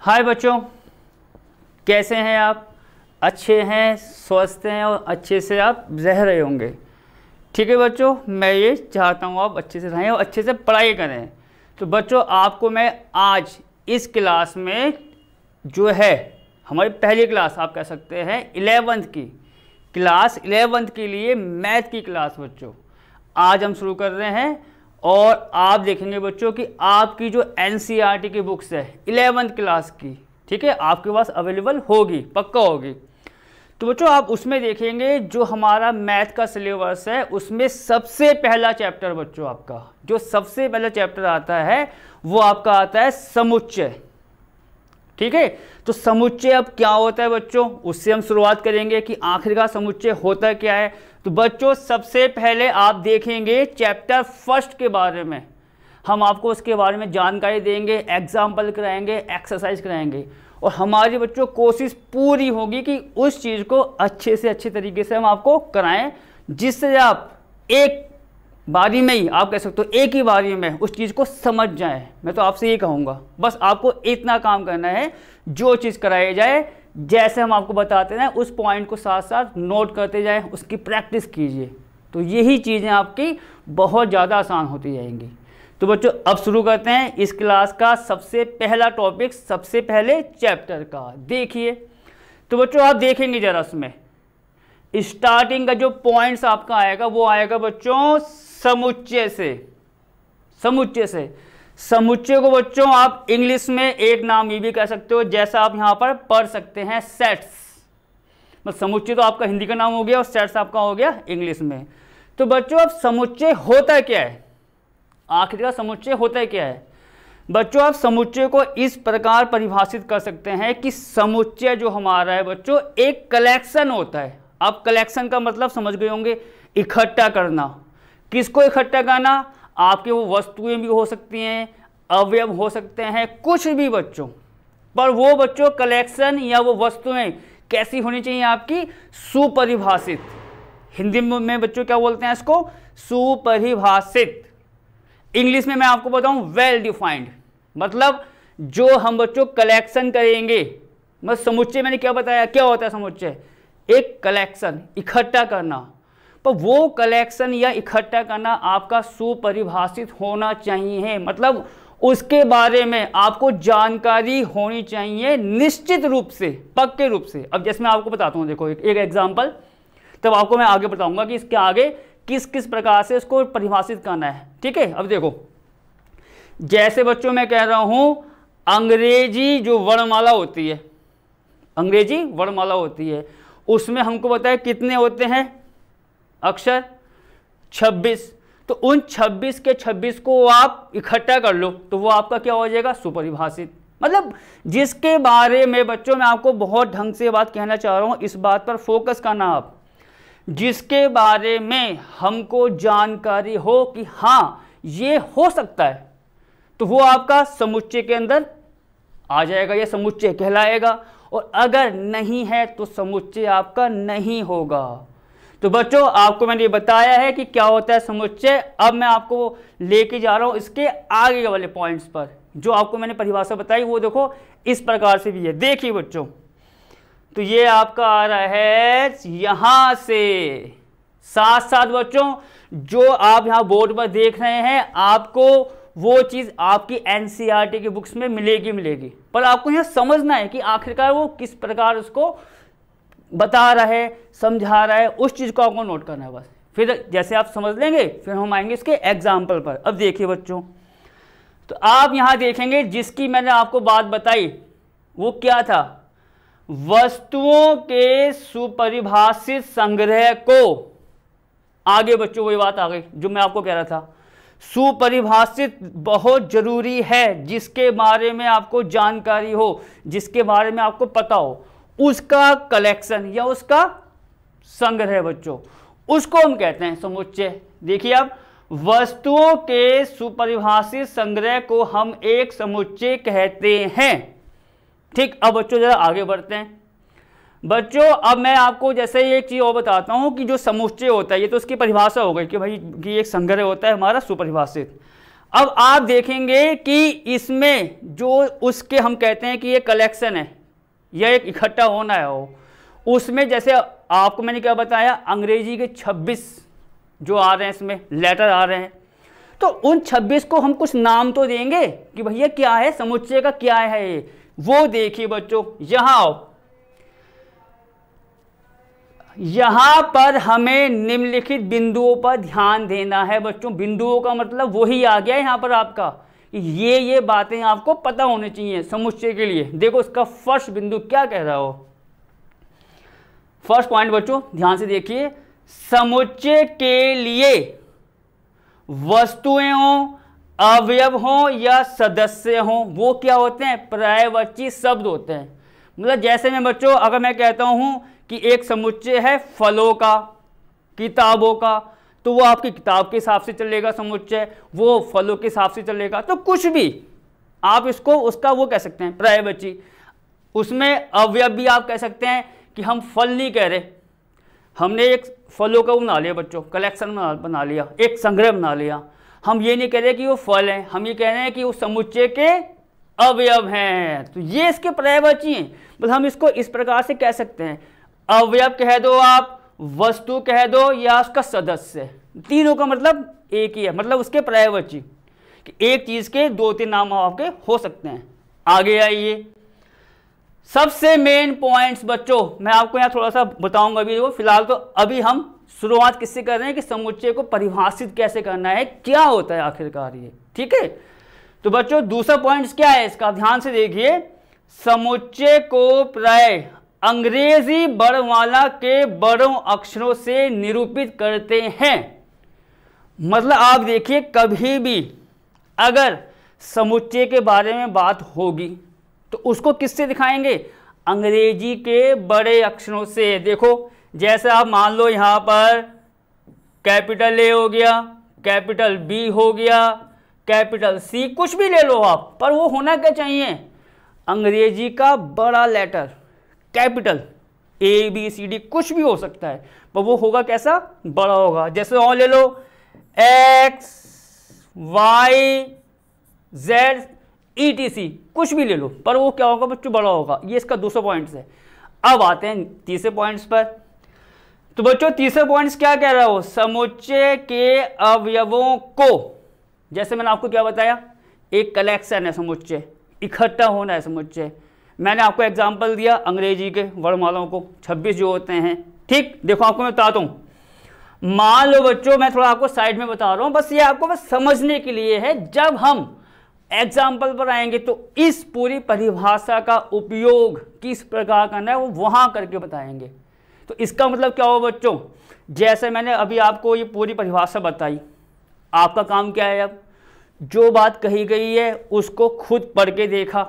हाय बच्चों कैसे हैं आप अच्छे हैं स्वस्थ हैं और अच्छे से आप रह रहे होंगे ठीक है बच्चों मैं ये चाहता हूँ आप अच्छे से रहें और अच्छे से पढ़ाई करें तो बच्चों आपको मैं आज इस क्लास में जो है हमारी पहली क्लास आप कह सकते हैं इलेवंथ की क्लास इलेवंथ के लिए मैथ की क्लास बच्चों आज हम शुरू कर रहे हैं और आप देखेंगे बच्चों कि आपकी जो एन e की बुक्स है इलेवंथ क्लास की ठीक है आपके पास अवेलेबल होगी पक्का होगी तो बच्चों आप उसमें देखेंगे जो हमारा मैथ का सिलेबस है उसमें सबसे पहला चैप्टर बच्चों आपका जो सबसे पहला चैप्टर आता है वो आपका आता है समुच्चय ठीक है तो समुच्चय अब क्या होता है बच्चों उससे हम शुरुआत करेंगे कि आखिर का समुच्चय होता क्या है तो बच्चों सबसे पहले आप देखेंगे चैप्टर फर्स्ट के बारे में हम आपको उसके बारे में जानकारी देंगे एग्जाम्पल कराएंगे एक्सरसाइज कराएंगे और हमारे बच्चों कोशिश पूरी होगी कि उस चीज़ को अच्छे से अच्छे तरीके से हम आपको कराएं जिससे आप एक बारी में ही आप कह सकते हो एक ही बारी में उस चीज़ को समझ जाएं मैं तो आपसे ये कहूँगा बस आपको इतना काम करना है जो चीज़ कराई जाए जैसे हम आपको बताते हैं उस पॉइंट को साथ साथ नोट करते जाएं उसकी प्रैक्टिस कीजिए तो यही चीज़ें आपकी बहुत ज़्यादा आसान होती जाएंगी तो बच्चों अब शुरू करते हैं इस क्लास का सबसे पहला टॉपिक सबसे पहले चैप्टर का देखिए तो बच्चों आप देखेंगे ज़रा उसमें स्टार्टिंग का जो पॉइंट्स आपका आएगा वो आएगा बच्चों समुच्चय से समुच्चय से समुच्चय को बच्चों आप इंग्लिश में एक नाम ये भी कह सकते हो जैसा आप यहां पर पढ़ सकते हैं सेट्स मतलब समुच्चय तो आपका हिंदी का नाम हो गया और सेट्स आपका हो गया इंग्लिश में तो बच्चों अब समुच्चय होता क्या है आखिर का समुच्चय होता क्या है बच्चों आप समुच्चय को इस प्रकार परिभाषित कर सकते हैं कि समुच्चय जो हमारा है बच्चों एक कलेक्शन होता है आप कलेक्शन का मतलब समझ गए होंगे इकट्ठा करना किसको इकट्ठा करना आपके वो वस्तुएं भी हो सकती हैं अवयव हो सकते हैं कुछ भी बच्चों पर वो बच्चों कलेक्शन या वो वस्तुएं कैसी होनी चाहिए आपकी सुपरिभाषित हिंदी में बच्चों क्या बोलते हैं इसको सुपरिभाषित इंग्लिश में मैं आपको बताऊं वेल डिफाइंड मतलब जो हम बच्चों कलेक्शन करेंगे मतलब समुच्चय मैंने क्या बताया क्या होता है समुच्चय एक कलेक्शन इकट्ठा करना तो वो कलेक्शन या इकट्ठा करना आपका सुपरिभाषित होना चाहिए मतलब उसके बारे में आपको जानकारी होनी चाहिए निश्चित रूप से पक्के रूप से अब जैसे मैं आपको बताता हूँ देखो एक एग्जाम्पल तब आपको मैं आगे बताऊंगा कि इसके आगे किस किस प्रकार से इसको परिभाषित करना है ठीक है अब देखो जैसे बच्चों मैं कह रहा हूँ अंग्रेजी जो वर्णमाला होती है अंग्रेजी वर्णमाला होती है उसमें हमको बताया कितने होते हैं अक्षर 26 तो उन 26 के 26 को आप इकट्ठा कर लो तो वो आपका क्या हो जाएगा सुपरिभाषित मतलब जिसके बारे में बच्चों मैं आपको बहुत ढंग से बात कहना चाह रहा हूँ इस बात पर फोकस करना आप जिसके बारे में हमको जानकारी हो कि हाँ ये हो सकता है तो वो आपका समुच्चय के अंदर आ जाएगा या समुच्चय कहलाएगा और अगर नहीं है तो समुच्चय आपका नहीं होगा तो बच्चों आपको मैंने ये बताया है कि क्या होता है समुच्चय अब मैं आपको लेके जा रहा हूं इसके आगे वाले पॉइंट्स पर जो आपको मैंने परिभाषा बताई वो देखो इस प्रकार से भी है देखिए बच्चों तो ये आपका आ रहा है यहां से साथ साथ बच्चों जो आप यहां बोर्ड पर देख रहे हैं आपको वो चीज़ आपकी एन e की बुक्स में मिलेगी मिलेगी पर आपको यह समझना है कि आखिरकार वो किस प्रकार उसको बता रहा है समझा रहा है उस चीज़ को आपको नोट करना है बस फिर जैसे आप समझ लेंगे फिर हम आएंगे इसके एग्जाम्पल पर अब देखिए बच्चों तो आप यहाँ देखेंगे जिसकी मैंने आपको बात बताई वो क्या था वस्तुओं के सुपरिभाषित संग्रह को आगे बच्चों वही बात आ गई जो मैं आपको कह रहा था सुपरिभाषित बहुत जरूरी है जिसके बारे में आपको जानकारी हो जिसके बारे में आपको पता हो उसका कलेक्शन या उसका संग्रह बच्चों उसको हम कहते हैं समुच्चय देखिए अब वस्तुओं के सुपरिभाषित संग्रह को हम एक समुच्चय कहते हैं ठीक अब बच्चों जरा आगे बढ़ते हैं बच्चों अब मैं आपको जैसे ही एक चीज़ और बताता हूं कि जो समुच्चय होता है ये तो उसकी परिभाषा हो गई कि भाई कि एक संग्रह होता है हमारा सुपरिभाषित अब आप देखेंगे कि इसमें जो उसके हम कहते हैं कि ये कलेक्शन है या एक इकट्ठा होना है हो उसमें जैसे आपको मैंने क्या बताया अंग्रेजी के 26 जो आ रहे हैं इसमें लेटर आ रहे हैं तो उन 26 को हम कुछ नाम तो देंगे कि भैया क्या है समुच्चय का क्या है ये वो देखिए बच्चों यहां आओ यहां पर हमें निम्नलिखित बिंदुओं पर ध्यान देना है बच्चों बिंदुओं का मतलब वही आ गया यहां पर आपका ये ये बातें आपको पता होनी चाहिए समुच्चय के लिए देखो इसका फर्स्ट बिंदु क्या कह रहा हो फर्स्ट पॉइंट बच्चों ध्यान से देखिए समुच्चय के लिए वस्तुएं हो अवयव हों या सदस्य हो वो क्या होते हैं प्रायवची शब्द होते हैं मतलब जैसे मैं बच्चों अगर मैं कहता हूं कि एक समुच्चय है फलों का किताबों का तो वो आपकी किताब के हिसाब से चलेगा समुच्चय वो फलों के हिसाब से चलेगा तो कुछ भी आप इसको उसका वो कह सकते हैं प्रायवची उसमें अवयव भी आप कह सकते हैं कि हम फल नहीं कह रहे हमने एक फलों का बना लिया बच्चों कलेक्शन बना लिया एक संग्रह बना लिया हम ये नहीं कह रहे कि वो फल हैं हम ये कह रहे हैं कि वो समुच्चय के अवयव हैं तो ये इसके पर्यायवाची हैं बस मतलब हम इसको इस प्रकार से कह सकते हैं अवयव कह दो आप वस्तु कह दो या उसका सदस्य तीनों का मतलब एक ही है मतलब उसके पर्यायवाची कि एक चीज़ के दो तीन नाम आपके हो सकते हैं आगे आइए सबसे मेन पॉइंट्स बच्चों मैं आपको यहां थोड़ा सा बताऊंगा अभी फिलहाल तो अभी हम शुरुआत किससे कर रहे हैं कि समुच्चय को परिभाषित कैसे करना है क्या होता है आखिरकार ये ठीक है तो बच्चों दूसरा पॉइंट क्या है इसका ध्यान से देखिए समुच्चय को प्राय अंग्रेजी वर्णमाला के बड़ों अक्षरों से निरूपित करते हैं मतलब आप देखिए कभी भी अगर समुच्चय के बारे में बात होगी तो उसको किससे दिखाएंगे अंग्रेजी के बड़े अक्षरों से देखो जैसे आप मान लो यहाँ पर कैपिटल ए हो गया कैपिटल बी हो गया कैपिटल सी कुछ भी ले लो आप पर वो होना क्या चाहिए अंग्रेजी का बड़ा letter capital A B C D कुछ भी हो सकता है पर वो होगा कैसा बड़ा होगा जैसे और ले लो X Y Z E T C कुछ भी ले लो पर वो क्या होगा बच्चों बड़ा होगा ये इसका दूसरा पॉइंट्स है अब आते हैं तीसरे पॉइंट्स पर तो बच्चों तीसरे पॉइंट्स क्या कह रहा हो समुच्चय के अवयवों को जैसे मैंने आपको क्या बताया एक कलेक्शन है समुच्चय इकट्ठा होना है समुच्चय मैंने आपको एग्जाम्पल दिया अंग्रेजी के वर्णमालाओं को छब्बीस जो होते हैं ठीक देखो आपको मैं बताता हूँ मान लो बच्चों मैं थोड़ा आपको साइड में बता रहा हूँ बस ये आपको बस समझने के लिए है जब हम एग्जाम्पल पर आएंगे तो इस पूरी परिभाषा का उपयोग किस प्रकार करना है वो वहाँ करके बताएंगे तो इसका मतलब क्या हो बच्चों जैसे मैंने अभी आपको ये पूरी परिभाषा बताई आपका काम क्या है अब जो बात कही गई है उसको खुद पढ़ के देखा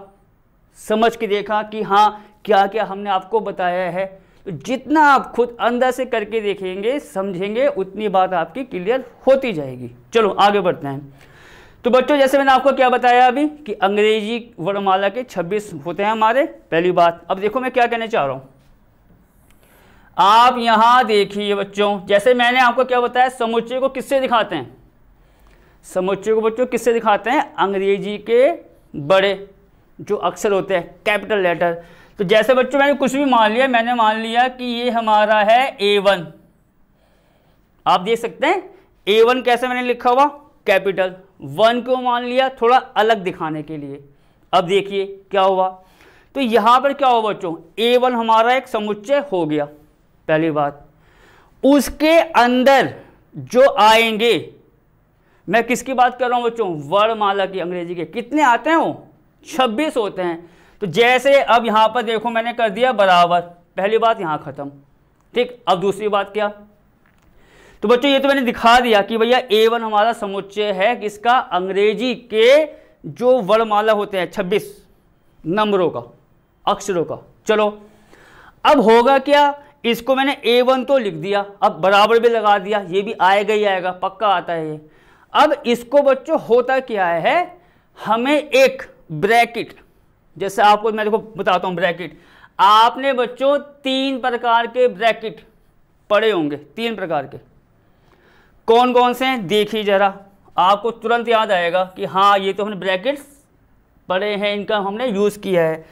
समझ के देखा कि हाँ क्या क्या हमने आपको बताया है तो जितना आप खुद अंदर से करके देखेंगे समझेंगे उतनी बात आपकी क्लियर होती जाएगी चलो आगे बढ़ते हैं तो बच्चों जैसे मैंने आपको क्या बताया अभी कि अंग्रेजी वर्णमाला के 26 होते हैं हमारे पहली बात अब देखो मैं क्या कहने चाह रहा हूं आप यहां देखिए बच्चों जैसे मैंने आपको क्या बताया समुच्चय को किससे दिखाते हैं समुच्चय को बच्चों किससे दिखाते हैं अंग्रेजी के बड़े जो अक्सर होते हैं कैपिटल लेटर तो जैसे बच्चों मैंने कुछ भी मान लिया मैंने मान लिया कि ये हमारा है ए वन आप देख सकते हैं ए वन कैसे मैंने लिखा हुआ कैपिटल वन को मान लिया थोड़ा अलग दिखाने के लिए अब देखिए क्या हुआ तो यहां पर क्या हुआ बच्चों ए वन हमारा एक समुच्चय हो गया पहली बात उसके अंदर जो आएंगे मैं किसकी बात कर रहा हूं बच्चों वर्णमाला की अंग्रेजी के कितने आते हैं वो छब्बीस होते हैं तो जैसे अब यहां पर देखो मैंने कर दिया बराबर पहली बात यहां ख़त्म ठीक अब दूसरी बात क्या तो बच्चों ये तो मैंने दिखा दिया कि भैया ए वन हमारा समुच्चय है किसका अंग्रेजी के जो वर्णमाला होते हैं छब्बीस नंबरों का अक्षरों का चलो अब होगा क्या इसको मैंने ए वन तो लिख दिया अब बराबर भी लगा दिया ये भी आएगा ही आएगा पक्का आता है ये अब इसको बच्चों होता क्या है हमें एक ब्रैकेट जैसे आपको मैं देखो बताता हूँ ब्रैकेट आपने बच्चों तीन प्रकार के ब्रैकेट पड़े होंगे तीन प्रकार के कौन कौन से हैं देखिए जरा आपको तुरंत याद आएगा कि हाँ ये तो हमने ब्रैकेट्स पड़े हैं इनका हमने यूज़ किया है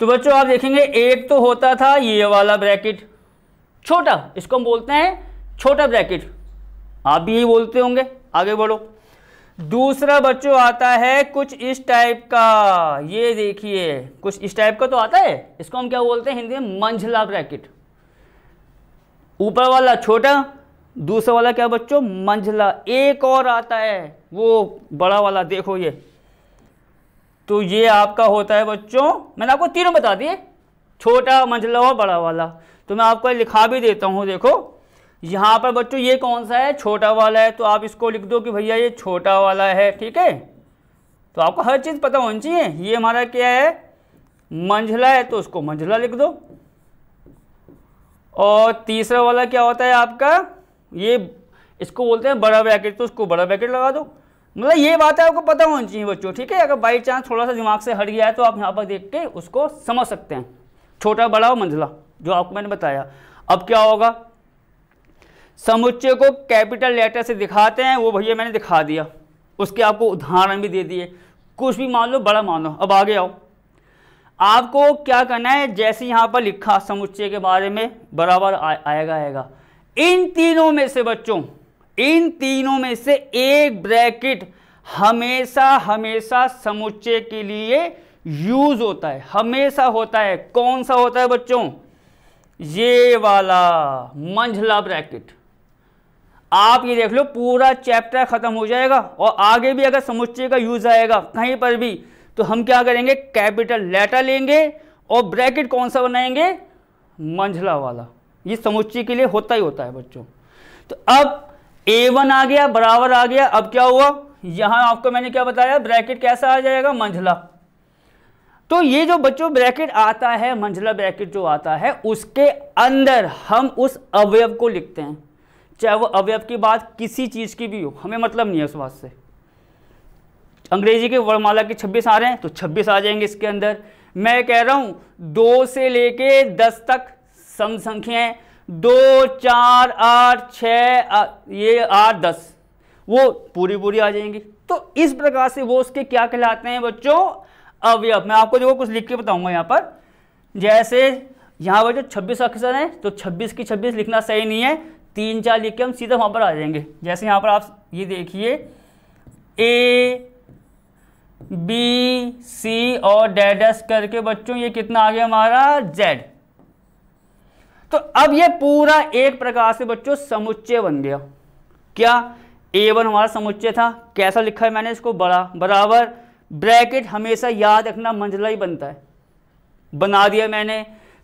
तो बच्चों आप देखेंगे एक तो होता था ये वाला ब्रैकेट छोटा इसको हम बोलते हैं छोटा ब्रैकेट आप भी यही बोलते होंगे आगे बढ़ो दूसरा बच्चों आता है कुछ इस टाइप का ये देखिए कुछ इस टाइप का तो आता है इसको हम क्या बोलते हैं हिंदी में मंझला ब्रैकेट ऊपर वाला छोटा दूसरा वाला क्या बच्चों मंझला एक और आता है वो बड़ा वाला देखो ये तो ये आपका होता है बच्चों मैंने आपको तीनों बता दिए छोटा मंझला और बड़ा वाला तो मैं आपको लिखा भी देता हूं देखो यहाँ पर बच्चों ये कौन सा है छोटा वाला है तो आप इसको लिख दो कि भैया ये छोटा वाला है ठीक है तो आपको हर चीज़ पता होनी चाहिए ये हमारा क्या है मंझला है तो उसको मंझला लिख दो और तीसरा वाला क्या होता है आपका ये इसको बोलते हैं बड़ा ब्रैकेट तो उसको बड़ा ब्रैकेट लगा दो मतलब ये बात है आपको पता होनी चाहिए बच्चों ठीक है अगर बाई चांस थोड़ा सा दिमाग से हट गया है तो आप यहाँ पर देख के उसको समझ सकते हैं छोटा बड़ा और मंझला जो आपको मैंने बताया अब क्या होगा समुच्चय को कैपिटल लेटर से दिखाते हैं वो भैया मैंने दिखा दिया उसके आपको उदाहरण भी दे दिए कुछ भी मान लो बड़ा मान लो अब आगे आओ आपको क्या करना है जैसे यहां पर लिखा समुच्चय के बारे में बराबर आएगा आएगा इन तीनों में से बच्चों इन तीनों में से एक ब्रैकेट हमेशा हमेशा समुच्चय के लिए यूज होता है हमेशा होता है कौन सा होता है बच्चों ये वाला मंझला ब्रैकेट आप ये देख लो पूरा चैप्टर खत्म हो जाएगा और आगे भी अगर समुच्चय का यूज आएगा कहीं पर भी तो हम क्या करेंगे कैपिटल लेटर लेंगे और ब्रैकेट कौन सा बनाएंगे मंझला वाला ये समुच्चय के लिए होता ही होता है बच्चों तो अब ए वन आ गया बराबर आ गया अब क्या हुआ यहां आपको मैंने क्या बताया ब्रैकेट कैसा आ जाएगा मंझला तो ये जो बच्चों ब्रैकेट आता है मंझला ब्रैकेट जो आता है उसके अंदर हम उस अवयव को लिखते हैं चाहे वो अवयव की बात किसी चीज़ की भी हो हमें मतलब नहीं है उस बात से अंग्रेजी के वर्णमाला के 26 आ रहे हैं तो 26 आ जाएंगे इसके अंदर मैं कह रहा हूं दो से लेके दस तक सम संख्याएं दो चार आठ छ ये आठ दस वो पूरी पूरी आ जाएंगी तो इस प्रकार से वो उसके क्या कहलाते हैं बच्चों अवयव मैं आपको देखो कुछ लिख के बताऊंगा यहाँ पर जैसे यहाँ पर जो 26 अक्षर हैं तो 26 की 26 लिखना सही नहीं है तीन चार लिख के हम सीधा वहाँ पर आ जाएंगे जैसे यहाँ पर आप ये देखिए ए बी सी और डेड एस करके बच्चों ये कितना आ गया हमारा जेड तो अब ये पूरा एक प्रकार से बच्चों समुच्चय बन गया क्या ए वन हमारा समुच्चय था कैसा लिखा है मैंने इसको बड़ा बराबर ब्रैकेट हमेशा याद रखना मंजिला ही बनता है बना दिया मैंने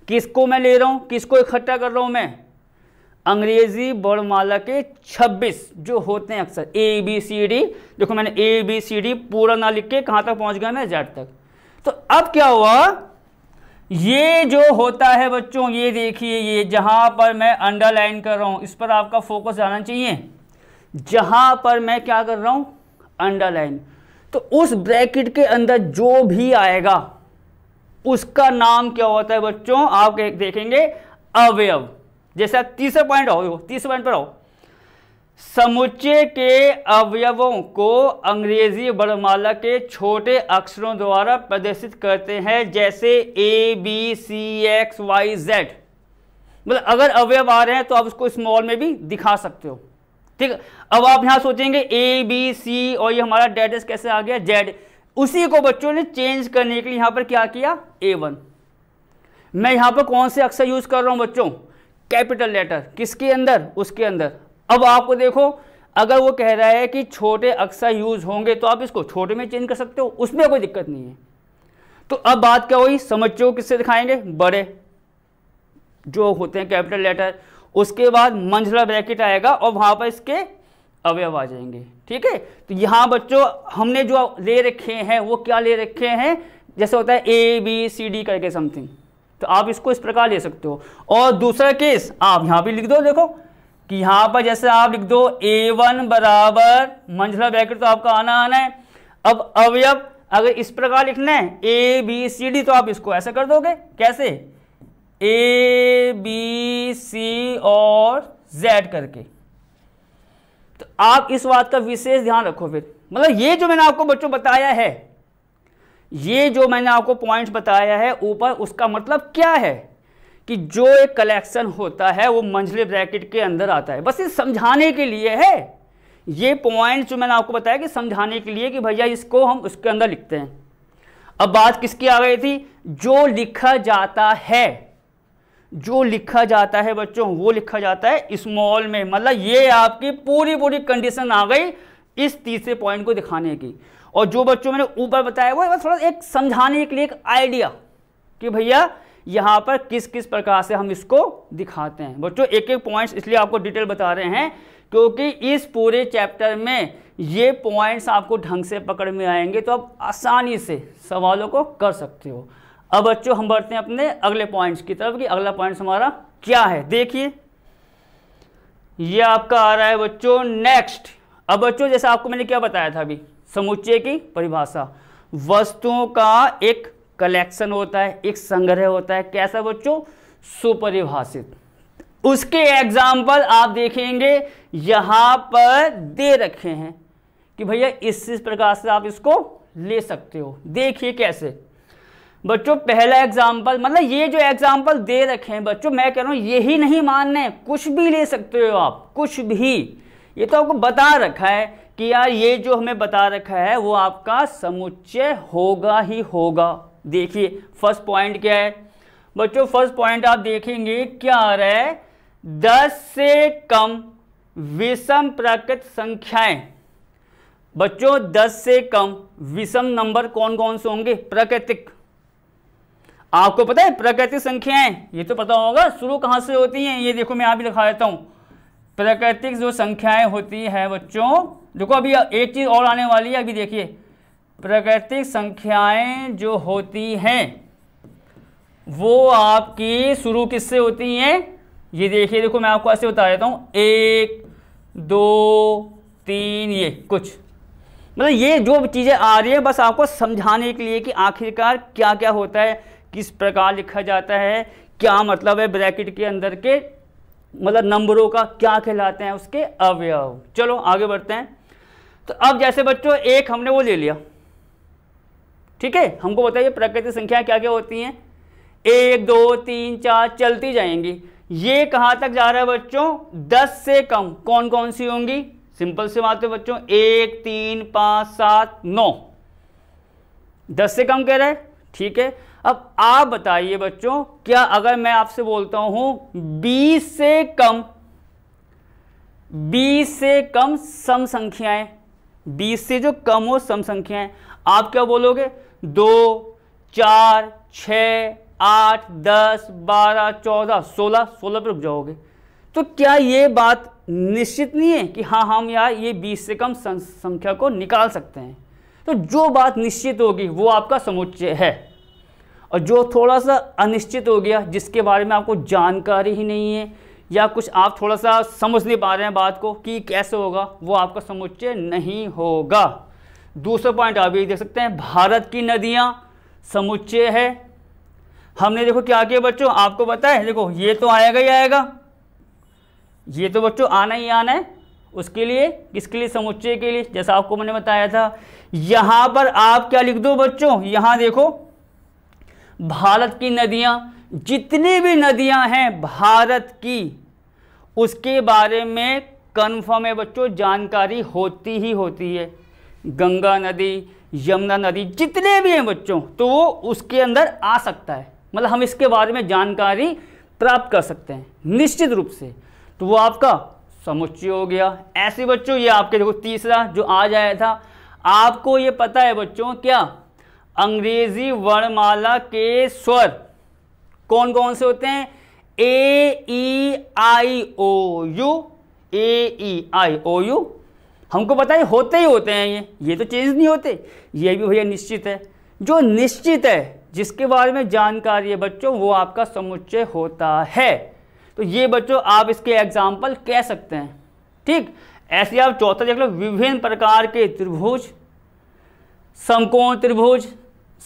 किसको मैं ले रहा हूं किसको इकट्ठा कर रहा हूं मैं अंग्रेजी वर्णमाला के 26 जो होते हैं अक्सर ए बी सी डी देखो मैंने ए बी सी डी पूरा ना लिख के कहां तक पहुंच गया मैं जेड तक तो अब क्या हुआ ये जो होता है बच्चों ये देखिए ये जहां पर मैं अंडरलाइन कर रहा हूं इस पर आपका फोकस जाना चाहिए जहां पर मैं क्या कर रहा हूं अंडरलाइन तो उस ब्रैकेट के अंदर जो भी आएगा उसका नाम क्या होता है बच्चों आप देखेंगे अवयव जैसे तीसरे पॉइंट आओ तीसरे पॉइंट पर आओ समुच्चय के अवयवों को अंग्रेजी वर्णमाला के छोटे अक्षरों द्वारा प्रदर्शित करते हैं जैसे A B C X Y Z मतलब अगर अवयव आ रहे हैं तो आप उसको स्मॉल में भी दिखा सकते हो ठीक है अब आप यहां सोचेंगे ए बी सी और ये हमारा डेटेस कैसे आ गया जेड उसी को बच्चों ने चेंज करने के लिए यहां पर क्या किया ए वन मैं यहां पर कौन से अक्षर यूज़ कर रहा हूं बच्चों कैपिटल लेटर किसके अंदर उसके अंदर अब आपको देखो अगर वो कह रहा है कि छोटे अक्सर यूज होंगे तो आप इसको छोटे में चेंज कर सकते हो उसमें कोई दिक्कत नहीं है तो अब बात क्या हुई समझो किससे दिखाएंगे बड़े जो होते हैं कैपिटल लेटर उसके बाद मंझला ब्रैकेट आएगा और वहां पर इसके अवयव आ जाएंगे ठीक है तो यहां बच्चों हमने जो ले रखे हैं वो क्या ले रखे हैं जैसे होता है ए बी सी डी करके समथिंग तो आप इसको इस प्रकार ले सकते हो और दूसरा केस आप यहां भी लिख दो देखो कि यहां पर जैसे आप लिख दो ए वन बराबर मंझला बैकेट तो आपका आना आना है अब अवयव अगर इस प्रकार लिखना है ए बी सी डी तो आप इसको ऐसा कर दोगे कैसे ए बी सी और जेड करके तो आप इस बात का विशेष ध्यान रखो फिर मतलब ये जो मैंने आपको बच्चों बताया है ये जो मैंने आपको पॉइंट्स बताया है ऊपर उसका मतलब क्या है कि जो एक कलेक्शन होता है वो मंझले ब्रैकेट के अंदर आता है बस ये समझाने के लिए है ये पॉइंट जो मैंने आपको बताया कि समझाने के लिए कि भैया इसको हम उसके अंदर लिखते हैं अब बात किसकी आ गई थी जो लिखा जाता है जो लिखा जाता है बच्चों वो लिखा जाता है स्मॉल में मतलब ये आपकी पूरी पूरी कंडीशन आ गई इस तीसरे पॉइंट को दिखाने की और जो बच्चों मैंने ऊपर बताया वो थोड़ा एक समझाने के लिए एक आइडिया कि भैया यहाँ पर किस किस प्रकार से हम इसको दिखाते हैं बच्चों एक एक पॉइंट्स इसलिए आपको डिटेल बता रहे हैं क्योंकि इस पूरे चैप्टर में ये पॉइंट्स आपको ढंग से पकड़ में आएंगे तो आप आसानी से सवालों को कर सकते हो अब बच्चों हम बढ़ते हैं अपने अगले पॉइंट्स की तरफ कि अगला पॉइंट्स हमारा क्या है देखिए ये आपका आ रहा है बच्चों नेक्स्ट अब बच्चों जैसे आपको मैंने क्या बताया था अभी समुच्चय की परिभाषा वस्तुओं का एक कलेक्शन होता है एक संग्रह होता है कैसा बच्चों सुपरिभाषित उसके एग्जाम्पल आप देखेंगे यहां पर दे रखे हैं कि भैया इस प्रकार से आप इसको ले सकते हो देखिए कैसे बच्चों पहला एग्जाम्पल मतलब ये जो एग्जाम्पल दे रखे हैं बच्चों मैं कह रहा हूं यही नहीं मानने कुछ भी ले सकते हो आप कुछ भी ये तो आपको बता रखा है कि यार ये जो हमें बता रखा है वो आपका समुच्चय होगा ही होगा देखिए फर्स्ट पॉइंट क्या है बच्चों फर्स्ट पॉइंट आप देखेंगे क्या आ रहा है दस से कम विषम प्राकृत संख्याएं बच्चों दस से कम विषम नंबर कौन कौन से होंगे प्राकृतिक आपको पता है प्राकृतिक संख्याएं ये तो पता होगा शुरू कहां से होती हैं ये देखो मैं आप भी लिखा देता हूं प्राकृतिक जो संख्याएं होती है बच्चों देखो अभी एक चीज़ और आने वाली है अभी देखिए प्राकृतिक संख्याएं जो होती हैं वो आपकी शुरू किससे होती हैं ये देखिए देखो मैं आपको ऐसे बता देता हूँ एक दो तीन ये कुछ मतलब ये जो चीज़ें आ रही है बस आपको समझाने के लिए कि आखिरकार क्या क्या होता है किस प्रकार लिखा जाता है क्या मतलब है ब्रैकेट के अंदर के मतलब नंबरों का क्या कहलाते हैं उसके अवयव चलो आगे बढ़ते हैं तो अब जैसे बच्चों एक हमने वो ले लिया ठीक है हमको बताइए प्राकृतिक संख्या क्या क्या होती हैं एक दो तीन चार चलती जाएंगी ये कहाँ तक जा रहा है बच्चों दस से कम कौन कौन सी होंगी सिंपल से बात है बच्चों एक तीन पाँच सात नौ दस से कम कह रहे है ठीक है अब आप बताइए बच्चों क्या अगर मैं आपसे बोलता हूं बीस से कम बीस से कम सम संख्याएं बीस से जो कम हो सम संख्या आप क्या बोलोगे दो चार छ आठ दस बारह चौदह सोलह सोलह पर रुक जाओगे तो क्या ये बात निश्चित नहीं है कि हाँ हम यार ये बीस से कम संख्या को निकाल सकते हैं तो जो बात निश्चित होगी वो आपका समुच्चय है और जो थोड़ा सा अनिश्चित हो गया जिसके बारे में आपको जानकारी ही नहीं है या कुछ आप थोड़ा सा समझ नहीं पा रहे हैं बात को कि कैसे होगा वो आपका समुच्चय नहीं होगा दूसरा पॉइंट आप ये देख सकते हैं भारत की नदियाँ समुच्चय है हमने देखो क्या किया बच्चों आपको पता है देखो ये तो आएगा ही आएगा ये तो बच्चों आना ही आना है उसके लिए किसके लिए समुच्चय के लिए जैसा आपको मैंने बताया था यहाँ पर आप क्या लिख दो बच्चों यहाँ देखो भारत की नदियाँ जितनी भी नदियां हैं भारत की उसके बारे में कन्फर्म है बच्चों जानकारी होती ही होती है गंगा नदी यमुना नदी जितने भी हैं बच्चों तो वो उसके अंदर आ सकता है मतलब हम इसके बारे में जानकारी प्राप्त कर सकते हैं निश्चित रूप से तो वो आपका समुच्चय हो गया ऐसे बच्चों ये आपके देखो तीसरा जो आ जाया था आपको ये पता है बच्चों क्या अंग्रेजी वर्णमाला के स्वर कौन कौन से होते हैं ए ई आई ओ U A E I O you हमको पता है होते ही होते हैं ये ये तो चेंज नहीं होते ये भी भैया निश्चित है जो निश्चित है जिसके बारे में जानकारी है बच्चों वो आपका समुच्चय होता है तो ये बच्चों आप इसके एग्जाम्पल कह सकते हैं ठीक ऐसे आप चौथा देख लो विभिन्न प्रकार के त्रिभुज समकोण त्रिभुज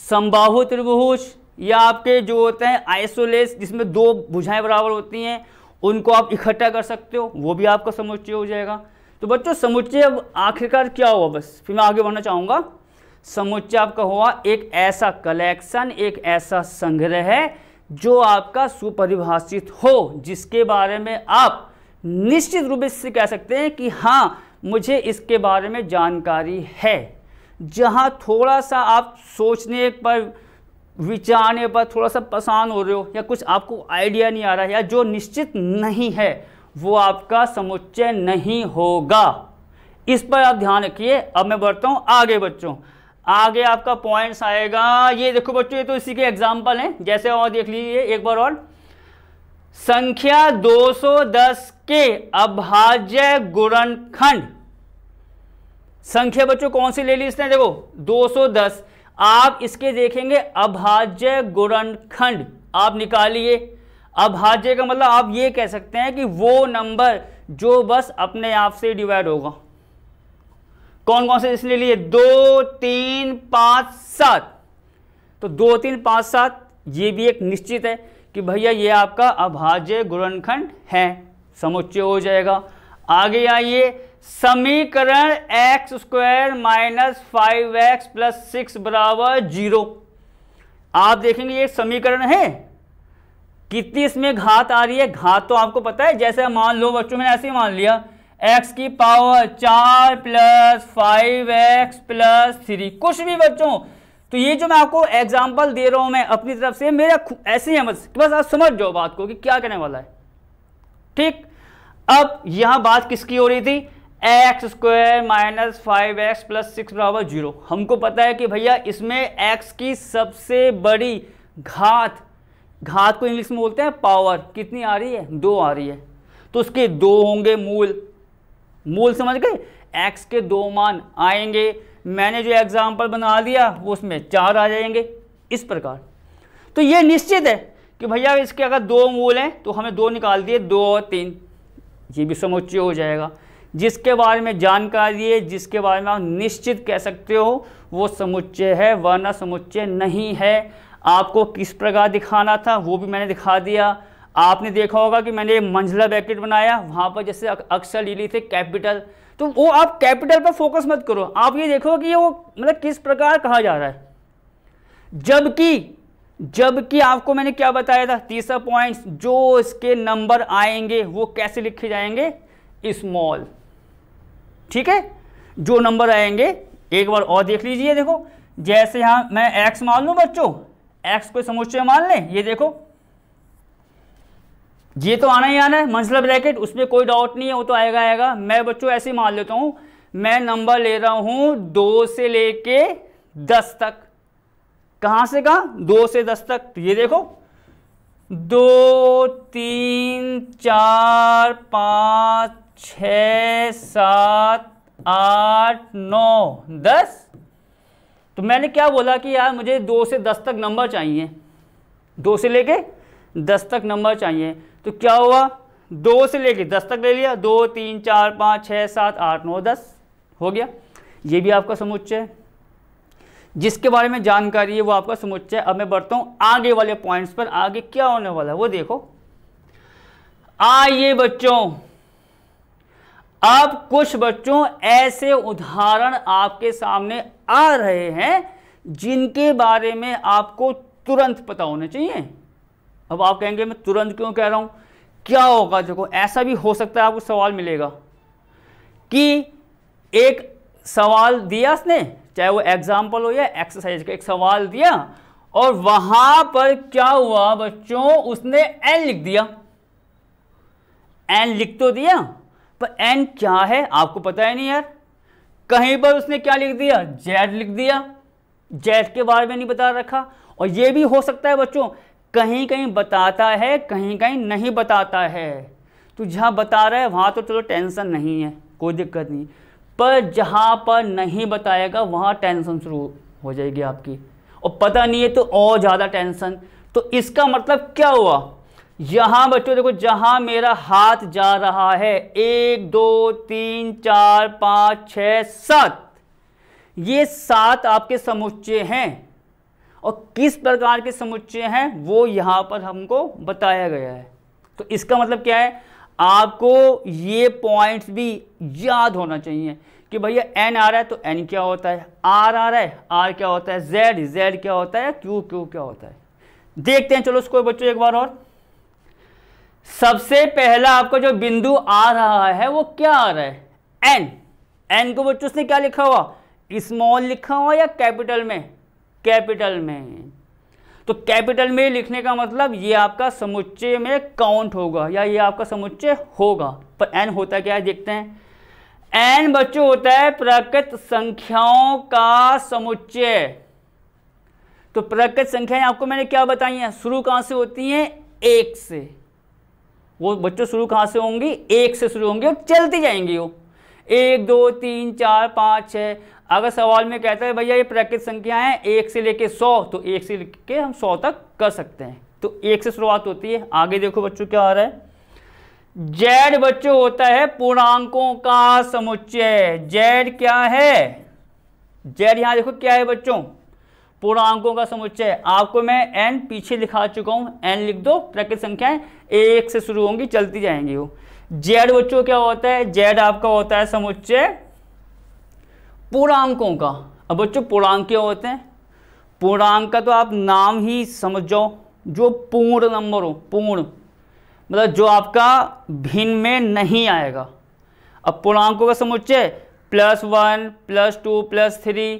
समबाहु त्रिभुज या आपके जो होते हैं आइसोलेस जिसमें दो भुजाएं बराबर होती हैं उनको आप इकट्ठा कर सकते हो वो भी आपका समुच्चय हो जाएगा तो बच्चों समुच्चय अब आखिरकार क्या हुआ बस फिर मैं आगे बढ़ना चाहूँगा समुच्चय आपका हुआ एक ऐसा कलेक्शन एक ऐसा संग्रह है जो आपका सुपरिभाषित हो जिसके बारे में आप निश्चित रूप से कह सकते हैं कि हाँ मुझे इसके बारे में जानकारी है जहाँ थोड़ा सा आप सोचने पर विचारने पर थोड़ा सा परेशान हो रहे हो या कुछ आपको आइडिया नहीं आ रहा है या जो निश्चित नहीं है वो आपका समुच्चय नहीं होगा इस पर आप ध्यान रखिए अब मैं बढ़ता हूँ आगे बच्चों आगे आपका पॉइंट्स आएगा ये देखो बच्चों ये तो इसी के एग्जाम्पल हैं जैसे और देख लीजिए एक बार और संख्या 210 के अभाज्य गुणनखंड संख्या बच्चों कौन सी ले ली इसने देखो 210 आप इसके देखेंगे अभाज्य गुणनखंड आप निकालिए अभाज्य का मतलब आप ये कह सकते हैं कि वो नंबर जो बस अपने आप से डिवाइड होगा कौन कौन से इसलिए लिए दो तीन पाँच सात तो दो तीन पाँच सात ये भी एक निश्चित है कि भैया ये आपका अभाज्य गुणनखंड है समुच्चय हो जाएगा आगे आइए समीकरण X square minus five X plus six बराबर जीरो आप देखेंगे ये समीकरण है कितनी इसमें घात आ रही है घात तो आपको पता है जैसे मान लो बच्चों मैंने ऐसे ही मान लिया एक्स की पावर चार plus five X plus three कुछ भी बच्चों तो ये जो मैं आपको एग्जाम्पल दे रहा हूं मैं अपनी तरफ से मेरा ऐसे ही बस बस आप समझ जाओ बात को कि क्या कहने वाला है ठीक अब यहां बात किसकी हो रही थी X square minus five X plus six बराबर जीरो हमको पता है कि भैया इसमें एक्स की सबसे बड़ी घात घात को इंग्लिश में बोलते हैं पावर कितनी आ रही है दो आ रही है तो उसके दो होंगे मूल मूल समझ गए एक्स के दो मान आएंगे मैंने जो एग्जाम्पल बना दिया वो उसमें चार आ जाएंगे इस प्रकार तो ये निश्चित है कि भैया इसके अगर दो मूल हैं तो हमें दो निकाल दिए दो और तीन ये भी समुच्चय हो जाएगा जिसके बारे में जानकारी है जिसके बारे में आप निश्चित कह सकते हो वो समुच्चय है वरना समुच्चय नहीं है आपको किस प्रकार दिखाना था वो भी मैंने दिखा दिया आपने देखा होगा कि मैंने मंझला ब्रैकेट बनाया वहाँ पर जैसे अक्सर ले ली थे कैपिटल तो वो आप कैपिटल पर फोकस मत करो आप ये देखो कि ये वो मतलब किस प्रकार कहा जा रहा है जबकि जबकि आपको मैंने क्या बताया था तीसरा पॉइंट जो इसके नंबर आएंगे वो कैसे लिखे जाएंगे स्मॉल ठीक है जो नंबर आएंगे एक बार और देख लीजिए देखो जैसे यहां मैं एक्स मान लू बच्चों एक्स को समुच्चय मान लें ये देखो ये तो आना ही आना है मंजिला ब्रैकेट उसमें कोई डाउट नहीं है वो तो आएगा आएगा मैं बच्चों ऐसे ही मान लेता हूं मैं नंबर ले रहा हूं दो से लेके दस तक कहां से कहा दो से दस तक तो ये देखो दो तीन चार पाँच छ सात आठ नौ दस तो मैंने क्या बोला कि यार मुझे दो से दस तक नंबर चाहिए दो से लेके दस तक नंबर चाहिए तो क्या हुआ दो से लेके दस तक ले लिया दो तीन चार पाँच छः सात आठ नौ दस हो गया ये भी आपका समुच्चय है जिसके बारे में जानकारी है वो आपका समुच्चय अब मैं बढ़ता हूँ आगे वाले पॉइंट्स पर आगे क्या होने वाला है वो देखो आइए बच्चों अब कुछ बच्चों ऐसे उदाहरण आपके सामने आ रहे हैं जिनके बारे में आपको तुरंत पता होना चाहिए अब आप कहेंगे मैं तुरंत क्यों कह रहा हूं क्या होगा देखो ऐसा भी हो सकता है आपको सवाल मिलेगा कि एक सवाल दिया उसने चाहे वो एग्जाम्पल हो या एक्सरसाइज का एक सवाल दिया और वहां पर क्या हुआ बच्चों उसने एन लिख दिया एन लिख तो दिया पर एन क्या है आपको पता है नहीं यार कहीं पर उसने क्या लिख दिया जेड लिख दिया जेड के बारे में नहीं बता रखा और ये भी हो सकता है बच्चों कहीं कहीं बताता है कहीं कहीं नहीं बताता है तो जहां बता रहा है वहां तो चलो टेंशन नहीं है कोई दिक्कत नहीं पर जहां पर नहीं बताएगा वहां टेंशन शुरू हो जाएगी आपकी और पता नहीं है तो और ज़्यादा टेंशन तो इसका मतलब क्या हुआ यहां बच्चों देखो जहां मेरा हाथ जा रहा है एक दो तीन चार पाँच छ सात ये सात आपके समुच्चय हैं और किस प्रकार के समुच्चय हैं वो यहां पर हमको बताया गया है तो इसका मतलब क्या है आपको ये पॉइंट्स भी याद होना चाहिए कि भैया एन आ रहा है तो एन क्या होता है आर आ रहा है आर क्या होता है जेड जेड क्या होता है क्यू क्यू क्या होता है देखते हैं चलो उसको बच्चों एक बार और सबसे पहला आपका जो बिंदु आ रहा है वो क्या आ रहा है एन एन को बच्चों उसने क्या लिखा हुआ स्मॉल लिखा हुआ या कैपिटल में कैपिटल में तो कैपिटल में लिखने का मतलब ये आपका समुच्चय में काउंट होगा या ये आपका समुच्चय होगा पर एन होता क्या है देखते हैं एन बच्चों होता है प्रकृत संख्याओं का समुच्चय तो प्रकृत संख्याएं आपको मैंने क्या बताई हैं शुरू कहां से होती हैं एक से वो बच्चों शुरू कहाँ से होंगी एक से शुरू होंगी और चलती जाएंगी वो एक दो तीन चार पाँच छः अगर सवाल में कहता है भैया ये प्राकृत संख्याएं हैं एक से लेके सौ तो एक से लेके हम सौ तक कर सकते हैं तो एक से शुरुआत होती है आगे देखो बच्चों क्या आ रहा है जेड बच्चों होता है पूर्णांकों का समुच्चय जेड क्या है जेड यहां देखो क्या है बच्चों पूरा अंकों का समुच्चय आपको मैं एन पीछे लिखा चुका हूँ एन लिख दो प्रकृत संख्याएं एक से शुरू होंगी चलती जाएंगी वो जेड बच्चों क्या होता है जेड आपका होता है समुच्चय पूर्णांकों का अब बच्चों पूर्णांक क्या होते हैं पूर्णांक का तो आप नाम ही समझ जाओ जो पूर्ण नंबर हो पूर्ण मतलब जो आपका भिन्न में नहीं आएगा अब पूर्णांकों का समुच्चय plus one plus two plus three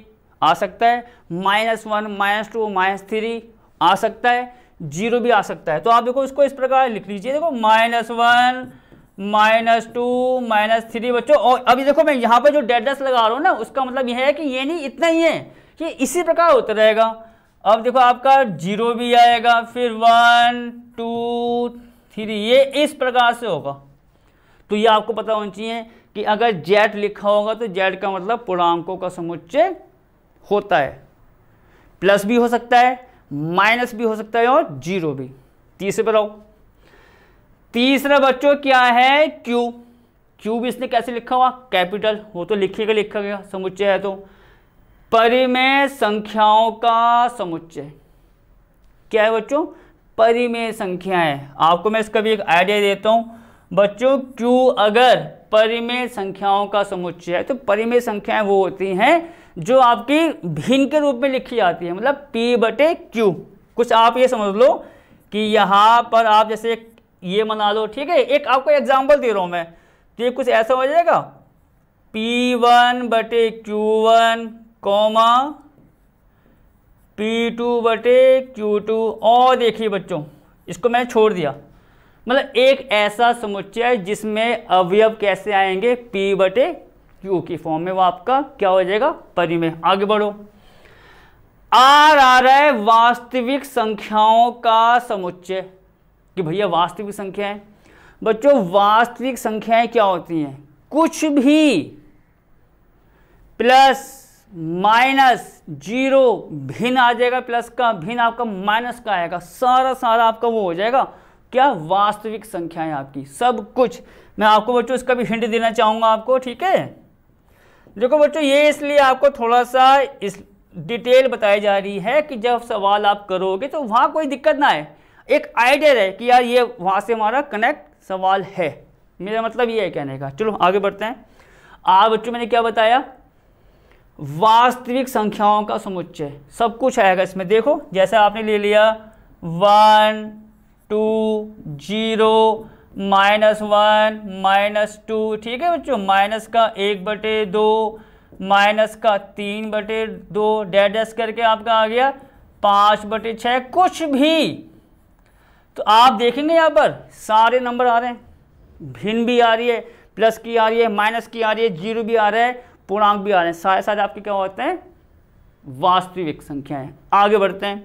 आ सकता है minus one minus two minus three आ सकता है जीरो भी आ सकता है तो आप देखो इसको इस प्रकार लिख लीजिए देखो minus one minus two minus three बच्चों और अभी देखो मैं यहाँ पर जो डेटस लगा रहा हूँ ना उसका मतलब यह है कि ये नहीं इतना ही है कि इसी प्रकार होता रहेगा अब देखो आपका जीरो भी आएगा फिर वन टू थ्री ये इस प्रकार से होगा तो ये आपको पता होना चाहिए कि अगर जेड लिखा होगा तो जेड का मतलब पूर्णांकों का समुच्चय होता है प्लस भी हो सकता है माइनस भी हो सकता है और जीरो भी तीसरे पर आओ तीसरा बच्चों क्या है क्यू क्यू भी इसने कैसे लिखा हुआ कैपिटल वो तो लिखेगा लिखा गया समुच्चय है तो परिमेय संख्याओं का समुच्चय क्या है बच्चों परिमेय संख्याएं आपको मैं इसका भी एक आइडिया देता हूं बच्चों क्यों अगर परिमेय संख्याओं का समुच्चय है तो परिमेय संख्याएं वो होती हैं जो आपकी भिन्न के रूप में लिखी जाती है मतलब पी बटे क्यू कुछ आप ये समझ लो कि यहाँ पर आप जैसे ये मना लो ठीक है एक आपको एग्जाम्पल दे रहा हूँ मैं तो ये कुछ ऐसा हो जाएगा पी वन बटे Q one comma P two बटे क्यू टू और देखिए बच्चों इसको मैंने छोड़ दिया मतलब एक ऐसा समुच्चय जिसमें अवयव कैसे आएंगे पी बटे क्यू की फॉर्म में वो आपका क्या हो जाएगा परिमेय आगे बढ़ो आर आ रहा है वास्तविक संख्याओं का समुच्चय कि भैया वास्तविक संख्याएं बच्चों वास्तविक संख्याएं क्या होती हैं कुछ भी प्लस माइनस जीरो भिन्न आ जाएगा प्लस का भिन्न आपका माइनस का आएगा सारा सारा आपका वो हो जाएगा क्या वास्तविक संख्याएं आपकी सब कुछ मैं आपको बच्चों इसका भी हिंट देना चाहूंगा आपको ठीक है देखो बच्चों ये इसलिए आपको थोड़ा सा इस डिटेल बताई जा रही है कि जब सवाल आप करोगे तो वहां कोई दिक्कत ना आए एक आइडिया रहे कि यार ये वहां से हमारा कनेक्ट सवाल है मेरा मतलब ये है कहने का चलो आगे बढ़ते हैं आप बच्चों मैंने क्या बताया वास्तविक संख्याओं का समुच्चय सब कुछ आएगा इसमें देखो जैसे आपने ले लिया one two zero minus one minus two ठीक है बच्चों माइनस का एक बटे दो माइनस का तीन बटे दो डेड एस करके आपका आ गया पाँच बटे छह कुछ भी तो आप देखेंगे यहाँ पर सारे नंबर आ रहे हैं भिन्न भी आ रही है प्लस की आ रही है माइनस की आ रही है जीरो भी आ रहा है पूर्णांक भी आ रहे हैं सारे सारे आपके क्या होते हैं वास्तविक संख्याएं आगे बढ़ते हैं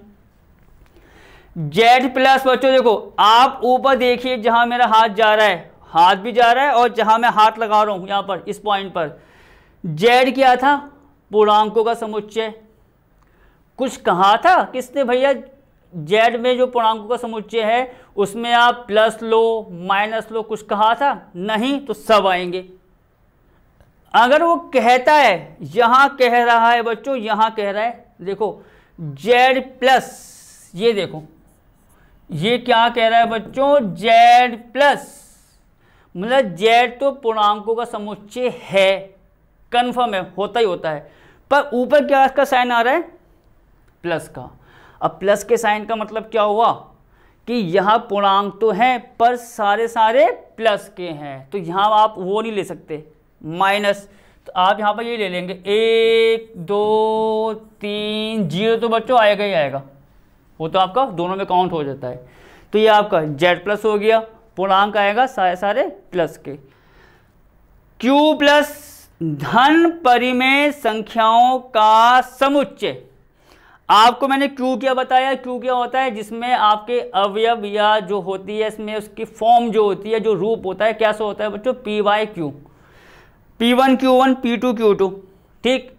जेड प्लस बच्चों देखो आप ऊपर देखिए जहां मेरा हाथ जा रहा है हाथ भी जा रहा है और जहां मैं हाथ लगा रहा हूं यहां पर इस पॉइंट पर जेड क्या था पूर्णांकों का समुच्चय कुछ कहा था किसने भैया जेड में जो पूर्णांकों का समुच्चय है उसमें आप प्लस लो माइनस लो कुछ कहा था नहीं तो सब आएंगे अगर वो कहता है यहां कह रहा है बच्चों यहां कह रहा है देखो जेड प्लस ये देखो ये क्या कह रहा है बच्चों जेड प्लस मतलब जेड तो पूर्णांकों का समुच्चय है कन्फर्म है होता ही होता है पर ऊपर क्या इसका साइन आ रहा है प्लस का अब प्लस के साइन का मतलब क्या हुआ कि यहाँ पूर्णांक तो हैं पर सारे सारे प्लस के हैं तो यहाँ आप वो नहीं ले सकते माइनस तो आप यहाँ पर ये ले लेंगे एक दो तीन जीरो तो बच्चों आएगा ही आएगा वो तो आपका दोनों में काउंट हो जाता है तो ये आपका जेड प्लस हो गया पूर्णांक आएगा सारे सारे प्लस के क्यू प्लस धन परिमेय संख्याओं का समुच्चय आपको मैंने क्यू क्या बताया क्यू क्या होता है जिसमें आपके अवयव या जो होती है इसमें उसकी फॉर्म जो होती है जो रूप होता है कैसा होता है बच्चों P Y Q P one Q one P two Q two ठीक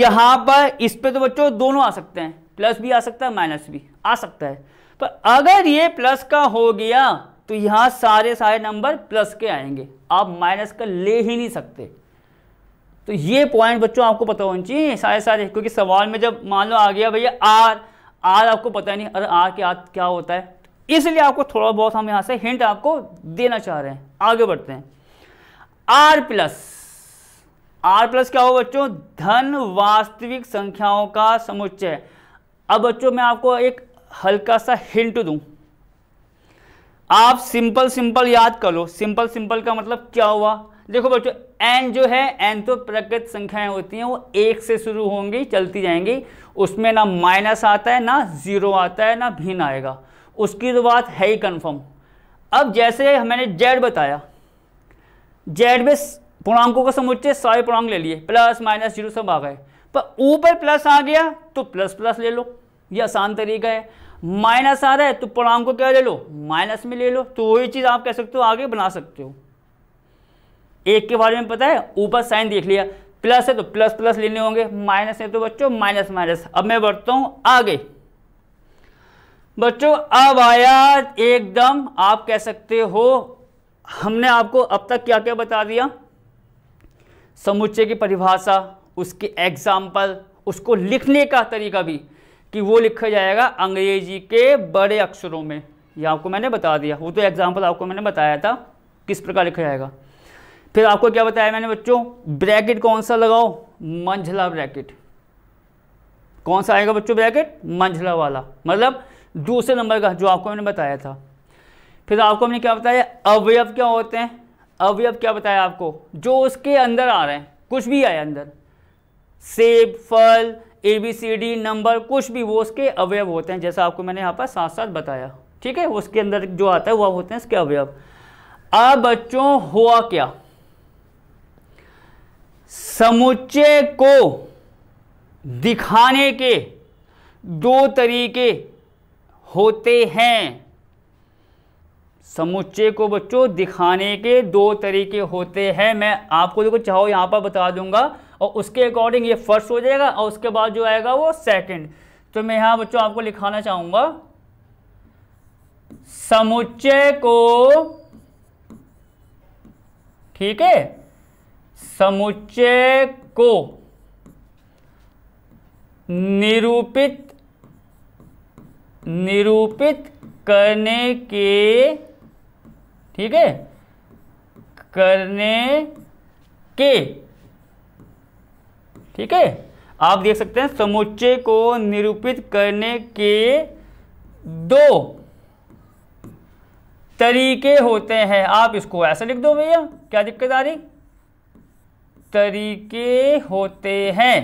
यहां पर इस पर तो बच्चों दोनों आ सकते हैं प्लस भी आ सकता है माइनस भी आ सकता है पर अगर ये प्लस का हो गया तो यहाँ सारे सारे नंबर प्लस के आएंगे आप माइनस का ले ही नहीं सकते तो ये पॉइंट बच्चों आपको पता होना चाहिए सारे सारे क्योंकि सवाल में जब मान लो आ गया भैया आर आर आपको पता नहीं अरे आर के आर क्या होता है इसलिए आपको थोड़ा बहुत हम यहाँ से हिंट आपको देना चाह रहे हैं आगे बढ़ते हैं आर प्लस आर प्लस क्या हो बच्चों धन वास्तविक संख्याओं का समुच्चय अब बच्चों में आपको एक हल्का सा हिंट दूं आप सिंपल सिंपल याद कर लो सिंपल सिंपल का मतलब क्या हुआ देखो बच्चों एन जो है एन तो प्रकृत संख्याएं होती हैं वो एक से शुरू होंगी चलती जाएंगी उसमें ना माइनस आता है ना जीरो आता है ना भिन्न आएगा उसकी तो बात है ही कंफर्म अब जैसे मैंने जेड बताया जेड में पूर्णांकों का समुच्चय सारे पूर्णांक ले लिए प्लस माइनस जीरो सब आ गए पर ऊपर प्लस आ गया तो प्लस प्लस ले लो ये आसान तरीका है माइनस आ रहा है तो पूर्णांक को क्या ले लो माइनस में ले लो तो वही चीज़ आप कह सकते हो आगे बना सकते हो एक के बारे में पता है ऊपर साइन देख लिया प्लस है तो प्लस प्लस लेने होंगे माइनस है तो बच्चों माइनस माइनस अब मैं बढ़ता हूं आगे बच्चों अब आया एकदम आप कह सकते हो हमने आपको अब तक क्या क्या बता दिया समुच्चय की परिभाषा उसके एग्जाम्पल उसको लिखने का तरीका भी कि वो लिखा जाएगा अंग्रेजी के बड़े अक्षरों में ये आपको मैंने बता दिया वो तो एग्जाम्पल आपको मैंने बताया था किस प्रकार लिखा जाएगा फिर आपको क्या बताया मैंने बच्चों ब्रैकेट कौन सा लगाओ मंझला ब्रैकेट कौन सा आएगा बच्चों ब्रैकेट मंझला वाला मतलब दूसरे नंबर का जो आपको मैंने बताया था फिर आपको मैंने क्या बताया अवयव क्या होते हैं अवयव क्या बताया आपको जो उसके अंदर आ रहे हैं कुछ भी आया अंदर सेब फल A B C D number कुछ भी वो उसके अवयव होते हैं जैसा आपको मैंने यहाँ पर साथ साथ बताया ठीक है उसके अंदर जो आता है वह होते हैं इसके अवयव अब बच्चों हुआ क्या समुच्चय को दिखाने के दो तरीके होते हैं समुच्चय को बच्चों दिखाने के दो तरीके होते हैं मैं आपको देखो चाहो यहां पर बता दूंगा और उसके अकॉर्डिंग ये फर्स्ट हो जाएगा और उसके बाद जो आएगा वो सेकेंड तो मैं यहाँ बच्चों आपको लिखाना चाहूँगा समुच्चय को ठीक है समुच्चय को निरूपित निरूपित करने के ठीक है करने के ठीक है आप देख सकते हैं समुच्चय को निरूपित करने के दो तरीके होते हैं आप इसको ऐसे लिख दो भैया क्या दिक्कत आ रही तरीके होते हैं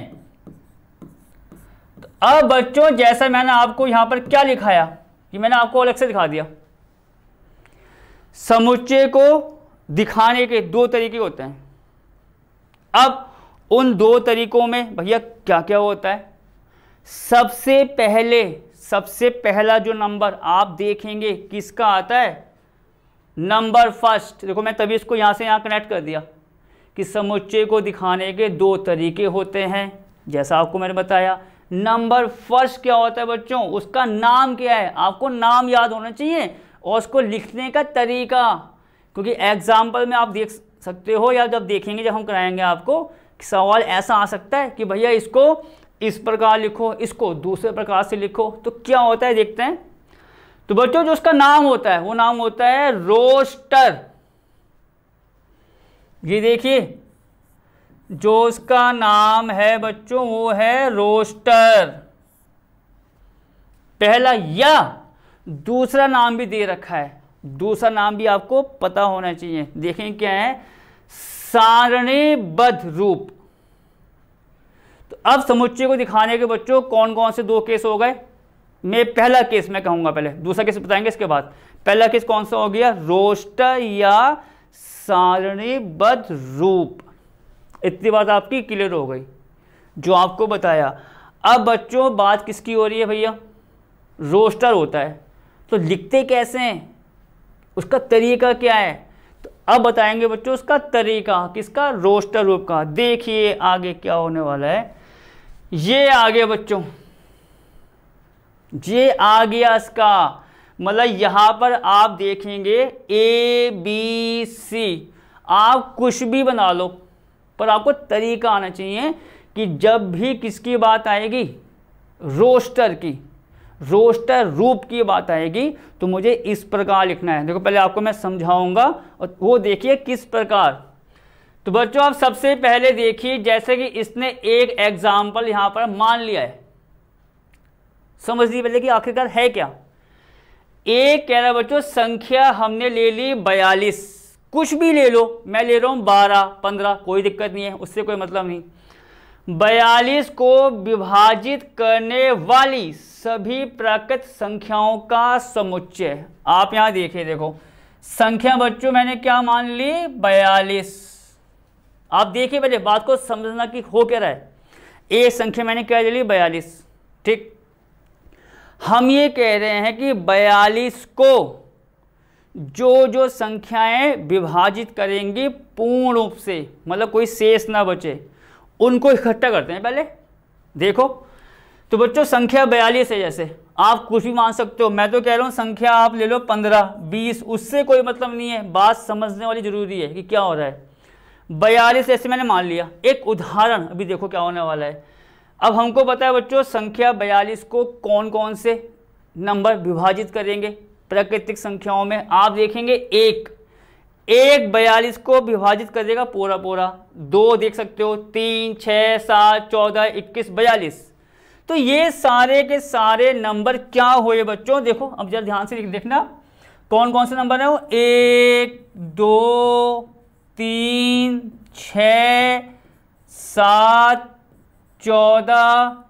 तो अब बच्चों जैसा मैंने आपको यहां पर क्या लिखाया कि मैंने आपको अलग से दिखा दिया समुच्चय को दिखाने के दो तरीके होते हैं अब उन दो तरीकों में भैया क्या क्या होता है सबसे पहले सबसे पहला जो नंबर आप देखेंगे किसका आता है नंबर फर्स्ट देखो मैं तभी इसको यहां से यहां कनेक्ट कर दिया कि समुच्चय को दिखाने के दो तरीके होते हैं जैसा आपको मैंने बताया नंबर फर्स्ट क्या होता है बच्चों उसका नाम क्या है आपको नाम याद होना चाहिए और उसको लिखने का तरीका क्योंकि एग्जाम्पल में आप देख सकते हो या जब देखेंगे जब हम कराएंगे आपको सवाल ऐसा आ सकता है कि भैया इसको इस प्रकार लिखो इसको दूसरे प्रकार से लिखो तो क्या होता है देखते हैं तो बच्चों जो उसका नाम होता है वो नाम होता है रोस्टर ये देखिए जो उसका नाम है बच्चों वो है रोस्टर पहला या दूसरा नाम भी दे रखा है दूसरा नाम भी आपको पता होना चाहिए देखें क्या है सारणीबद्ध रूप तो अब समुच्चय को दिखाने के बच्चों कौन कौन से दो केस हो गए मैं पहला केस मैं कहूंगा पहले दूसरा केस बताएंगे इसके बाद पहला केस कौन सा हो गया रोस्टर या सारणीबद्ध रूप इतनी बात आपकी क्लियर हो गई जो आपको बताया अब बच्चों बात किसकी हो रही है भैया रोस्टर होता है तो लिखते कैसे हैं उसका तरीका क्या है अब बताएंगे बच्चों उसका तरीका किसका रोस्टर रूप का देखिए आगे क्या होने वाला है ये आगे बच्चों ये आ गया इसका मतलब यहां पर आप देखेंगे ए बी सी आप कुछ भी बना लो पर आपको तरीका आना चाहिए कि जब भी किसकी बात आएगी रोस्टर की रोस्टर रूप की बात आएगी तो मुझे इस प्रकार लिखना है देखो पहले आपको मैं समझाऊंगा और वो देखिए किस प्रकार तो बच्चों आप सबसे पहले देखिए जैसे कि इसने एक एग्जाम्पल यहां पर मान लिया है समझ लीजिए पहले कि आखिरकार है क्या एक कह रहा बच्चों संख्या हमने ले ली बयालीस कुछ भी ले लो मैं ले रहा हूं बारह पंद्रह कोई दिक्कत नहीं है उससे कोई मतलब नहीं बयालीस को विभाजित करने वाली सभी प्राकृत संख्याओं का समुच्चय आप यहां देखिए देखो संख्या बच्चों मैंने क्या मान ली बयालीस आप देखिए पहले बात को समझना कि हो क्या रहा है एक संख्या मैंने क्या ले ली बयालीस ठीक हम ये कह रहे हैं कि बयालीस को जो जो संख्याएं विभाजित करेंगी पूर्ण रूप से मतलब कोई शेष ना बचे उनको इकट्ठा करते हैं पहले देखो तो बच्चों संख्या बयालीस है जैसे आप कुछ भी मान सकते हो मैं तो कह रहा हूँ संख्या आप ले लो पंद्रह बीस उससे कोई मतलब नहीं है बात समझने वाली ज़रूरी है कि क्या हो रहा है बयालीस ऐसे मैंने मान लिया एक उदाहरण अभी देखो क्या होने वाला है अब हमको पता है बच्चों संख्या बयालीस को कौन कौन से नंबर विभाजित करेंगे प्राकृतिक संख्याओं में आप देखेंगे एक एक बयालीस को विभाजित कर देगा पूरा पूरा दो देख सकते हो तीन छः सात चौदह इक्कीस बयालीस तो ये सारे के सारे नंबर क्या हुए बच्चों देखो अब जरा ध्यान से देखना कौन कौन से नंबर है वो एक दो तीन छ सात चौदह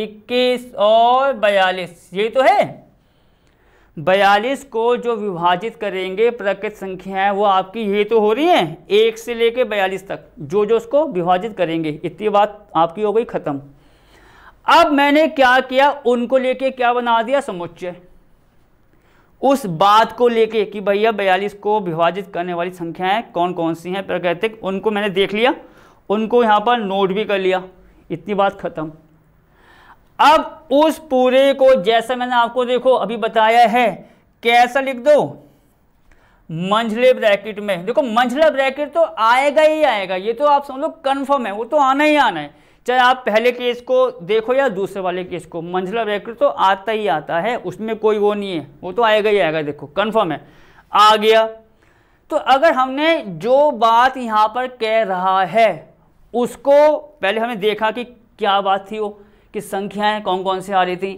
इक्कीस और बयालीस ये तो है बयालीस को जो विभाजित करेंगे प्रकृत संख्याएं वो आपकी ये तो हो रही हैं एक से लेके बयालीस तक जो जो उसको विभाजित करेंगे इतनी बात आपकी हो गई ख़त्म अब मैंने क्या किया उनको लेके क्या बना दिया समुच्चय उस बात को लेके कि भैया बयालीस को विभाजित करने वाली संख्याएं कौन कौन सी हैं प्राकृतिक उनको मैंने देख लिया उनको यहाँ पर नोट भी कर लिया इतनी बात ख़त्म अब उस पूरे को जैसे मैंने आपको देखो अभी बताया है कैसा लिख दो मंझले ब्रैकेट में देखो मंझला ब्रैकेट तो आएगा ही आएगा ये तो आप समझ लो कन्फर्म है वो तो आना ही आना है चाहे आप पहले केस को देखो या दूसरे वाले केस को मंझला ब्रैकेट तो आता ही आता है उसमें कोई वो नहीं है वो तो आएगा ही आएगा देखो कन्फर्म है आ गया तो अगर हमने जो बात यहाँ पर कह रहा है उसको पहले हमने देखा कि क्या बात थी वो कि संख्याएं कौन कौन से आ रही थी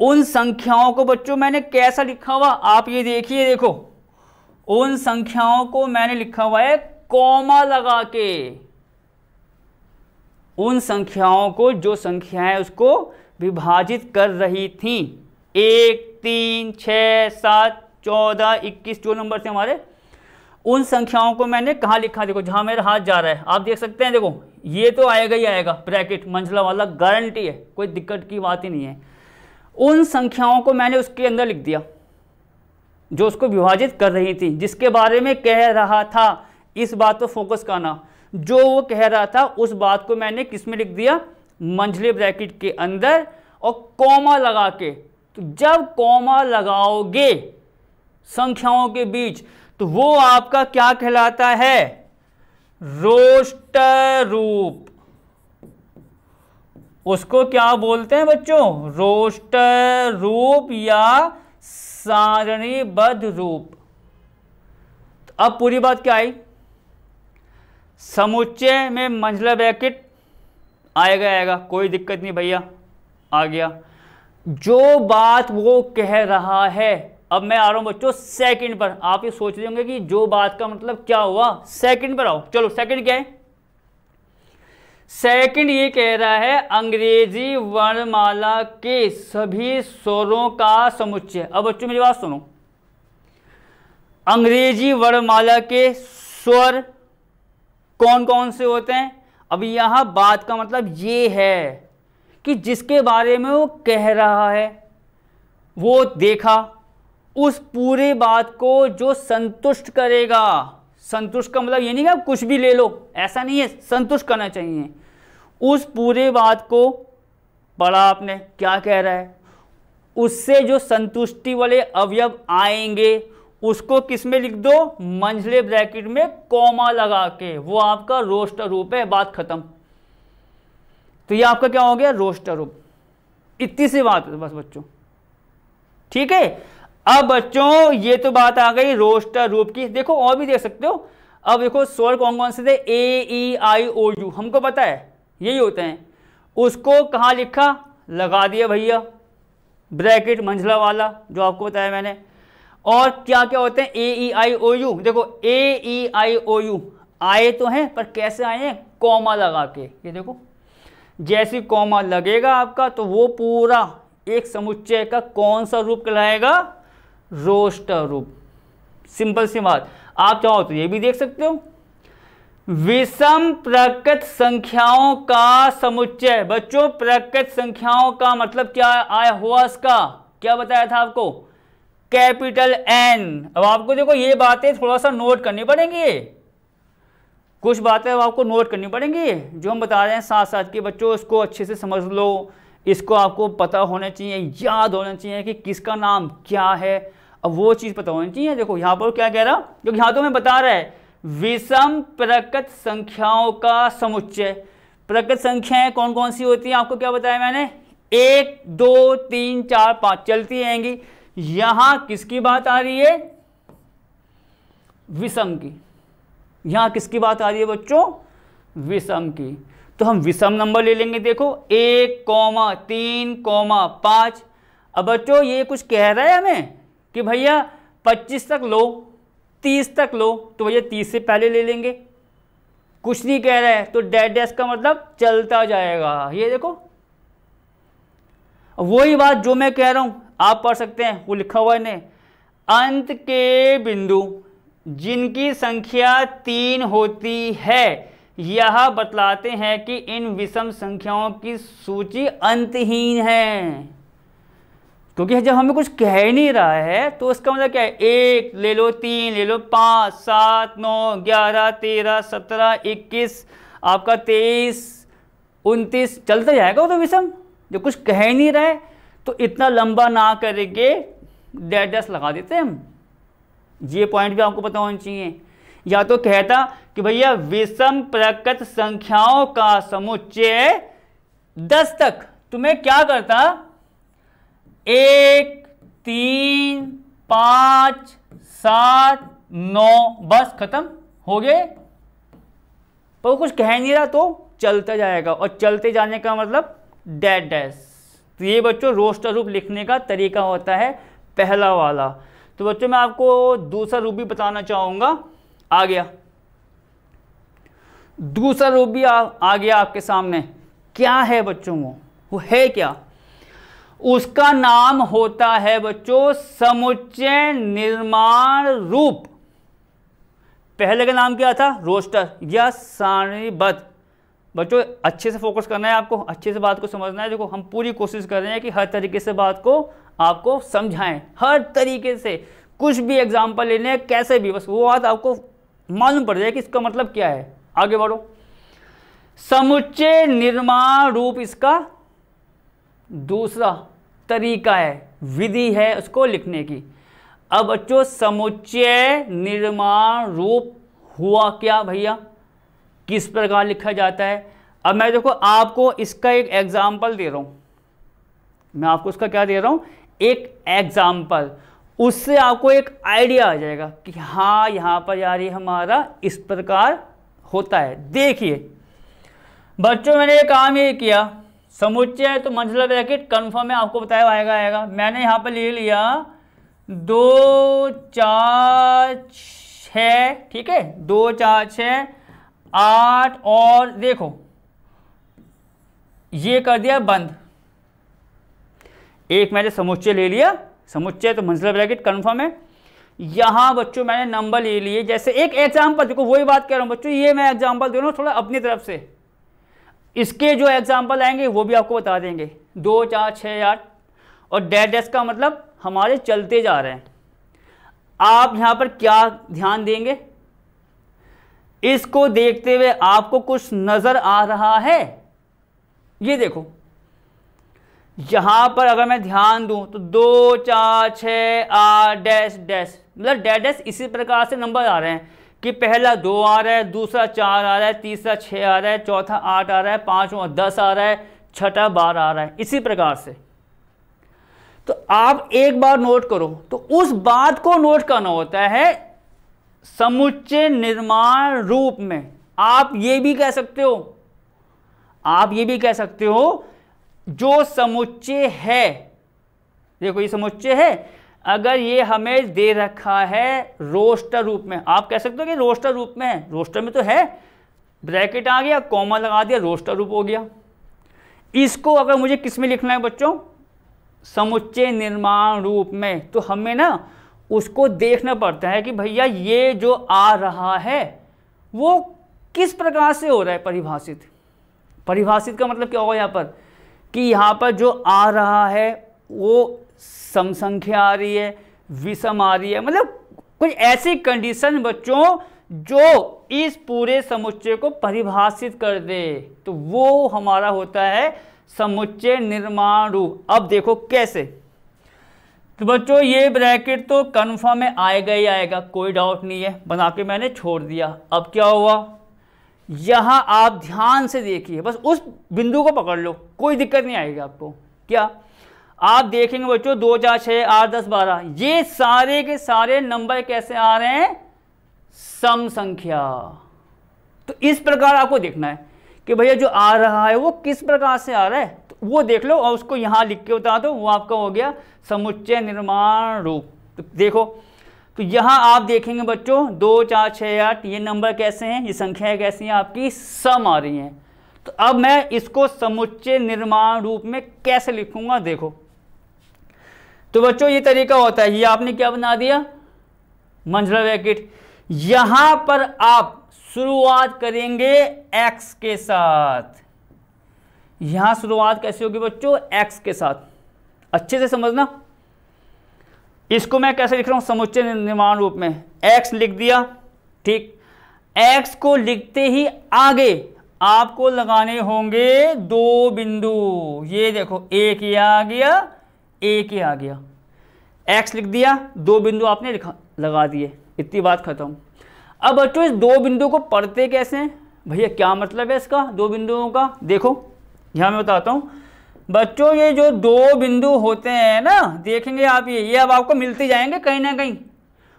उन संख्याओं को बच्चों मैंने कैसा लिखा हुआ आप ये देखिए देखो उन संख्याओं को मैंने लिखा हुआ है कॉमा लगा के उन संख्याओं को जो संख्याएं उसको विभाजित कर रही थी एक तीन छ सात चौदह इक्कीस जो नंबर थे हमारे उन संख्याओं को मैंने कहा लिखा देखो जहां मेरा हाथ जा रहा है आप देख सकते हैं देखो ये तो आएगा ही आएगा ब्रैकेट मंझला वाला गारंटी है कोई दिक्कत की बात ही नहीं है उन संख्याओं को मैंने उसके अंदर लिख दिया जो उसको विभाजित कर रही थी जिसके बारे में कह रहा था इस बात पर फोकस करना जो वो कह रहा था उस बात को मैंने किस में लिख दिया मंझले ब्रैकेट के अंदर और कॉमा लगा के तो जब कॉमा लगाओगे संख्याओं के बीच तो वो आपका क्या कहलाता है रोष्ट रूप उसको क्या बोलते हैं बच्चों रोष्ट रूप या सारणीबद्ध रूप तो अब पूरी बात क्या आई समुच्चय में मंझला ब्रैकेट आएगा आएगा कोई दिक्कत नहीं भैया आ गया जो बात वो कह रहा है अब मैं आ रहा हूं बच्चों सेकंड पर आप ये सोच रहे होंगे कि जो बात का मतलब क्या हुआ सेकंड पर आओ चलो सेकंड क्या है सेकंड ये कह रहा है अंग्रेजी वर्णमाला के सभी स्वरों का समुच्चय अब बच्चों मेरी बात सुनो अंग्रेजी वर्णमाला के स्वर कौन कौन से होते हैं अब यहां बात का मतलब ये है कि जिसके बारे में वो कह रहा है वो देखा उस पूरे बात को जो संतुष्ट करेगा संतुष्ट का मतलब ये नहीं कि आप कुछ भी ले लो ऐसा नहीं है संतुष्ट करना चाहिए उस पूरे बात को पढ़ा आपने क्या कह रहा है उससे जो संतुष्टि वाले अवयव आएंगे उसको किस में लिख दो मंझले ब्रैकेट में कॉमा लगा के वो आपका रोस्टर रूप है बात खत्म तो ये आपका क्या हो गया रोस्टर रूप इतनी सी बात है बस बच्चों ठीक है अब बच्चों ये तो बात आ गई रोस्टर रूप की देखो और भी देख सकते हो अब देखो स्वर कौन कौन से थे ए ई आई ओ यू हमको पता है यही होते हैं उसको कहाँ लिखा लगा दिया भैया ब्रैकेट मंझला वाला जो आपको बताया मैंने और क्या क्या होते हैं ए ई आई ओ यू देखो ए ई आई ओ यू आए तो हैं पर कैसे आए हैं कॉमा लगा के ये देखो जैसी कॉमा लगेगा आपका तो वो पूरा एक समुच्चय का कौन सा रूप कहलाएगा रोस्टर रूप सिंपल सी बात आप चाहो तो ये भी देख सकते हो विषम प्रकृत संख्याओं का समुच्चय बच्चों प्रकृत संख्याओं का मतलब क्या आया हुआ इसका क्या बताया था आपको कैपिटल एन अब आपको देखो ये बातें थोड़ा सा नोट करनी पड़ेंगी कुछ बातें अब आपको नोट करनी पड़ेंगी जो हम बता रहे हैं साथ साथ के बच्चों इसको अच्छे से समझ लो इसको आपको पता होना चाहिए याद होना चाहिए कि किसका नाम क्या है अब वो चीज़ पता होनी चाहिए देखो यहाँ पर क्या कह रहा क्योंकि यहाँ तो मैं बता रहा है विषम प्रकृत संख्याओं का समुच्चय प्रकृत संख्याएं कौन कौन सी होती हैं आपको क्या बताया मैंने एक दो तीन चार पाँच चलती रहेंगी यहाँ किसकी बात आ रही है विषम की यहाँ किसकी बात आ रही है बच्चों विषम की तो हम विषम नंबर ले लेंगे देखो एक कौमा तीन कौमा पाँच अब बच्चों ये कुछ कह रहा है हमें कि भैया पच्चीस तक लो तीस तक लो तो भैया तीस से पहले ले लेंगे कुछ नहीं कह रहा है तो डेड डैश का मतलब चलता जाएगा ये देखो वही बात जो मैं कह रहा हूं आप पढ़ सकते हैं वो लिखा हुआ ने अंत के बिंदु जिनकी संख्या तीन होती है यह बतलाते हैं कि इन विषम संख्याओं की सूची अंतहीन है क्योंकि जब हमें कुछ कह ही नहीं रहा है तो उसका मतलब क्या है एक ले लो तीन ले लो पाँच सात नौ ग्यारह तेरह सत्रह इक्कीस आपका तेईस उनतीस चलता जाएगा वो तो विषम जो कुछ कह ही नहीं रहा है तो इतना लंबा ना करके डेढ़ दस लगा देते हम ये पॉइंट भी आपको पता होना चाहिए या तो कहता कि भैया विषम प्रकृत संख्याओं का समुच्चय दस तक तुम्हें क्या करता एक तीन पांच सात नौ बस खत्म हो गए पर कुछ कह नहीं रहा तो चलता जाएगा और चलते जाने का मतलब डेड डैश तो ये बच्चों रोस्टर रूप लिखने का तरीका होता है पहला वाला तो बच्चों मैं आपको दूसरा रूप भी बताना चाहूंगा आ गया दूसरा रूप भी आ, आ गया आपके सामने क्या है बच्चों वो वो है क्या उसका नाम होता है बच्चों समुच्चय निर्माण रूप पहले का नाम क्या था रोस्टर या सारणीबद्ध बच्चों अच्छे से फोकस करना है आपको अच्छे से बात को समझना है देखो हम पूरी कोशिश कर रहे हैं कि हर तरीके से बात को आपको समझाएं हर तरीके से कुछ भी एग्जाम्पल लेने कैसे भी बस वो बात आपको मालूम पड़ जाए कि इसका मतलब क्या है आगे बढ़ो समुच्चय निर्माण रूप इसका दूसरा तरीका है विधि है उसको लिखने की अब बच्चों समुच्चय निर्माण रूप हुआ क्या भैया किस प्रकार लिखा जाता है अब मैं देखो आपको इसका एक एग्जाम्पल दे रहा हूं मैं आपको उसका क्या दे रहा हूं एक एग्जाम्पल उससे आपको एक आइडिया आ जाएगा कि हाँ यहाँ पर यार ये हमारा इस प्रकार होता है देखिए बच्चों मैंने ये काम ये किया समुच्चय तो मंझला ब्रैकेट कन्फर्म है आपको बताया आएगा आएगा मैंने यहाँ पर ले लिया दो चार छ ठीक है दो चार छ आठ और देखो ये कर दिया बंद एक मैंने समुच्चय ले लिया समुच्चय तो मंजिला ब्रैकेट कन्फर्म है यहाँ बच्चों मैंने नंबर ले लिए जैसे एक एग्जाम्पल देखो वही बात कह रहा हूँ बच्चों ये मैं एग्जाम्पल दे रहा हूँ थोड़ा अपनी तरफ से इसके जो एग्जाम्पल आएंगे वो भी आपको बता देंगे दो चार छः आठ और डेट डेस्क का मतलब हमारे चलते जा रहे हैं आप यहाँ पर क्या ध्यान देंगे इसको देखते हुए आपको कुछ नज़र आ रहा है ये देखो यहां पर अगर मैं ध्यान दू तो दो चार छ आठ डैश डैश मतलब डैश डैश इसी प्रकार से नंबर आ रहे हैं कि पहला दो आ रहा है दूसरा चार आ रहा है तीसरा छः आ रहा है चौथा आठ आ रहा है पांचवा दस आ रहा है छठा बारह आ रहा है इसी प्रकार से तो आप एक बार नोट करो तो उस बात को नोट करना होता है समुच्चय निर्माण रूप में आप ये भी कह सकते हो आप ये भी कह सकते हो जो समुच्चय है देखो ये समुच्चय है अगर ये हमें दे रखा है रोस्टर रूप में आप कह सकते हो कि रोस्टर रूप में है रोस्टर में तो है ब्रैकेट आ गया कॉमा लगा दिया रोस्टर रूप हो गया इसको अगर मुझे किस में लिखना है बच्चों समुच्चय निर्माण रूप में तो हमें ना उसको देखना पड़ता है कि भैया ये जो आ रहा है वो किस प्रकार से हो रहा है परिभाषित परिभाषित का मतलब क्या होगा यहाँ पर कि यहाँ पर जो आ रहा है वो सम संख्या आ रही है विषम आ रही है मतलब कुछ ऐसी कंडीशन बच्चों जो इस पूरे समुच्चय को परिभाषित कर दे तो वो हमारा होता है समुच्चय निर्माण रूप अब देखो कैसे तो बच्चों ये ब्रैकेट तो कन्फर्म में आएगा ही आएगा कोई डाउट नहीं है बना के मैंने छोड़ दिया अब क्या हुआ यहां आप ध्यान से देखिए बस उस बिंदु को पकड़ लो कोई दिक्कत नहीं आएगी आपको क्या आप देखेंगे बच्चों दो चार छह आठ दस बारह ये सारे के सारे नंबर कैसे आ रहे हैं सम संख्या तो इस प्रकार आपको देखना है कि भैया जो आ रहा है वो किस प्रकार से आ रहा है तो वो देख लो और उसको यहां लिख के बता दो वो आपका हो गया समुच्चय निर्माण रूप तो देखो तो यहां आप देखेंगे बच्चों दो चार छह आठ ये नंबर कैसे हैं ये संख्याएं कैसी हैं आपकी सम आ रही हैं तो अब मैं इसको समुच्चय निर्माण रूप में कैसे लिखूंगा देखो तो बच्चों ये तरीका होता है ये आपने क्या बना दिया मंझला वैकेट यहां पर आप शुरुआत करेंगे x के साथ यहां शुरुआत कैसे होगी बच्चों x के साथ अच्छे से समझना इसको मैं कैसे लिख रहा हूं समुच्चय निर्माण रूप में एक्स लिख दिया ठीक एक्स को लिखते ही आगे आपको लगाने होंगे दो बिंदु ये देखो एक ये आ गया एक ये आ गया एक्स लिख दिया दो बिंदु आपने लिखा लगा दिए इतनी बात खत्म अब बच्चों इस दो बिंदु को पढ़ते कैसे भैया क्या मतलब है इसका दो बिंदुओं का देखो यहां मैं बताता हूं बच्चों ये जो दो बिंदु होते हैं ना देखेंगे आप ये ये अब आपको मिलते जाएंगे कहीं ना कहीं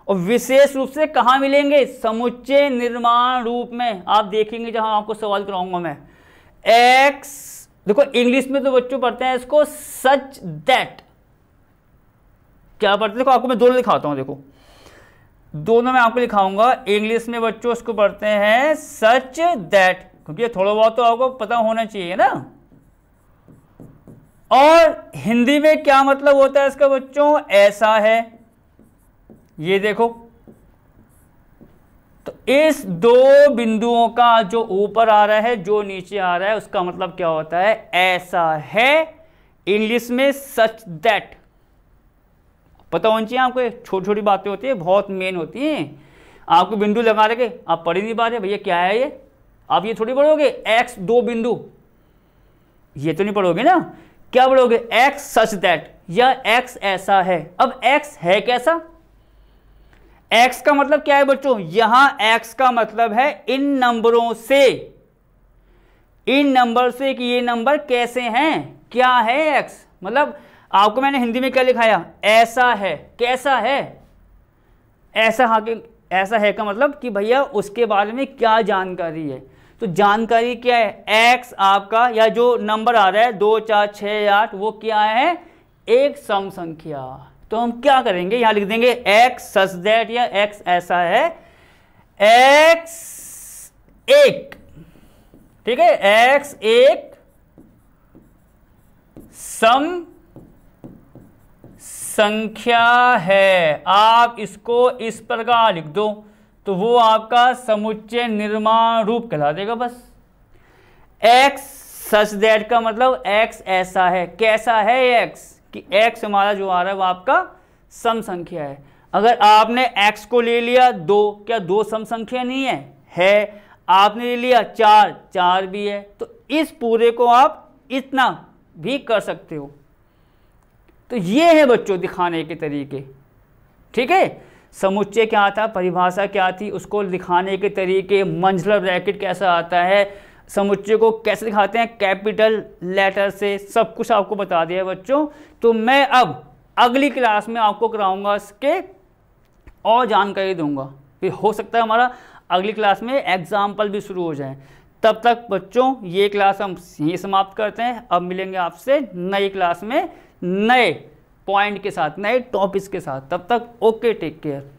और विशेष रूप से कहाँ मिलेंगे समुच्चय निर्माण रूप में आप देखेंगे जहाँ आपको सवाल कराऊंगा मैं एक्स देखो इंग्लिश में तो बच्चों पढ़ते हैं इसको सच दैट क्या पढ़ते देखो आपको मैं दोनों लिखाता हूँ देखो दोनों में आपको लिखाऊंगा इंग्लिश में बच्चों इसको पढ़ते हैं सच दैट क्योंकि थोड़ा बहुत तो आपको पता होना चाहिए ना और हिंदी में क्या मतलब होता है इसका बच्चों ऐसा है ये देखो तो इस दो बिंदुओं का जो ऊपर आ रहा है जो नीचे आ रहा है उसका मतलब क्या होता है ऐसा है इंग्लिश में सच दैट पता होनी चाहिए आपको छोटी छोटी बातें होती है बहुत मेन होती हैं आपको बिंदु लगा रहे आप पढ़ ही नहीं पा रहे भैया क्या है ये आप ये थोड़ी पढ़ोगे एक्स दो बिंदु ये तो नहीं पढ़ोगे ना क्या बोलोगे एक्स सच दैट यह एक्स ऐसा है अब एक्स है कैसा एक्स का मतलब क्या है बच्चों यहां एक्स का मतलब है इन नंबरों से इन नंबर से कि ये नंबर कैसे हैं क्या है एक्स मतलब आपको मैंने हिंदी में क्या लिखाया ऐसा है कैसा है ऐसा हाँ ऐसा है का मतलब कि भैया उसके बारे में क्या जानकारी है तो जानकारी क्या है एक्स आपका या जो नंबर आ रहा है दो चार छ आठ वो क्या है एक सम संख्या तो हम क्या करेंगे यहां लिख देंगे एक्स सच दैट या एक्स ऐसा है एक्स एक ठीक है एक्स एक सम संख्या है आप इसको इस प्रकार लिख दो तो वो आपका समुच्चय निर्माण रूप कहला देगा बस एक्स सच दैट का मतलब x ऐसा है कैसा है x कि x हमारा जो आ रहा है वो आपका सम संख्या है अगर आपने एक्स को ले लिया दो क्या दो सम संख्या नहीं है है आपने ले लिया चार चार भी है तो इस पूरे को आप इतना भी कर सकते हो तो ये है बच्चों दिखाने के तरीके ठीक है समुच्चय क्या था परिभाषा क्या थी उसको लिखाने के तरीके मंझला ब्रैकेट कैसा आता है समुच्चय को कैसे दिखाते हैं कैपिटल लेटर से सब कुछ आपको बता दिया है बच्चों तो मैं अब अगली क्लास में आपको कराऊंगा इसके और जानकारी दूंगा फिर हो सकता है हमारा अगली क्लास में एग्जाम्पल भी शुरू हो जाए तब तक बच्चों ये क्लास हम यहीं समाप्त करते हैं अब मिलेंगे आपसे नई क्लास में नए पॉइंट के साथ नए टॉपिक्स के साथ तब तक ओके टेक केयर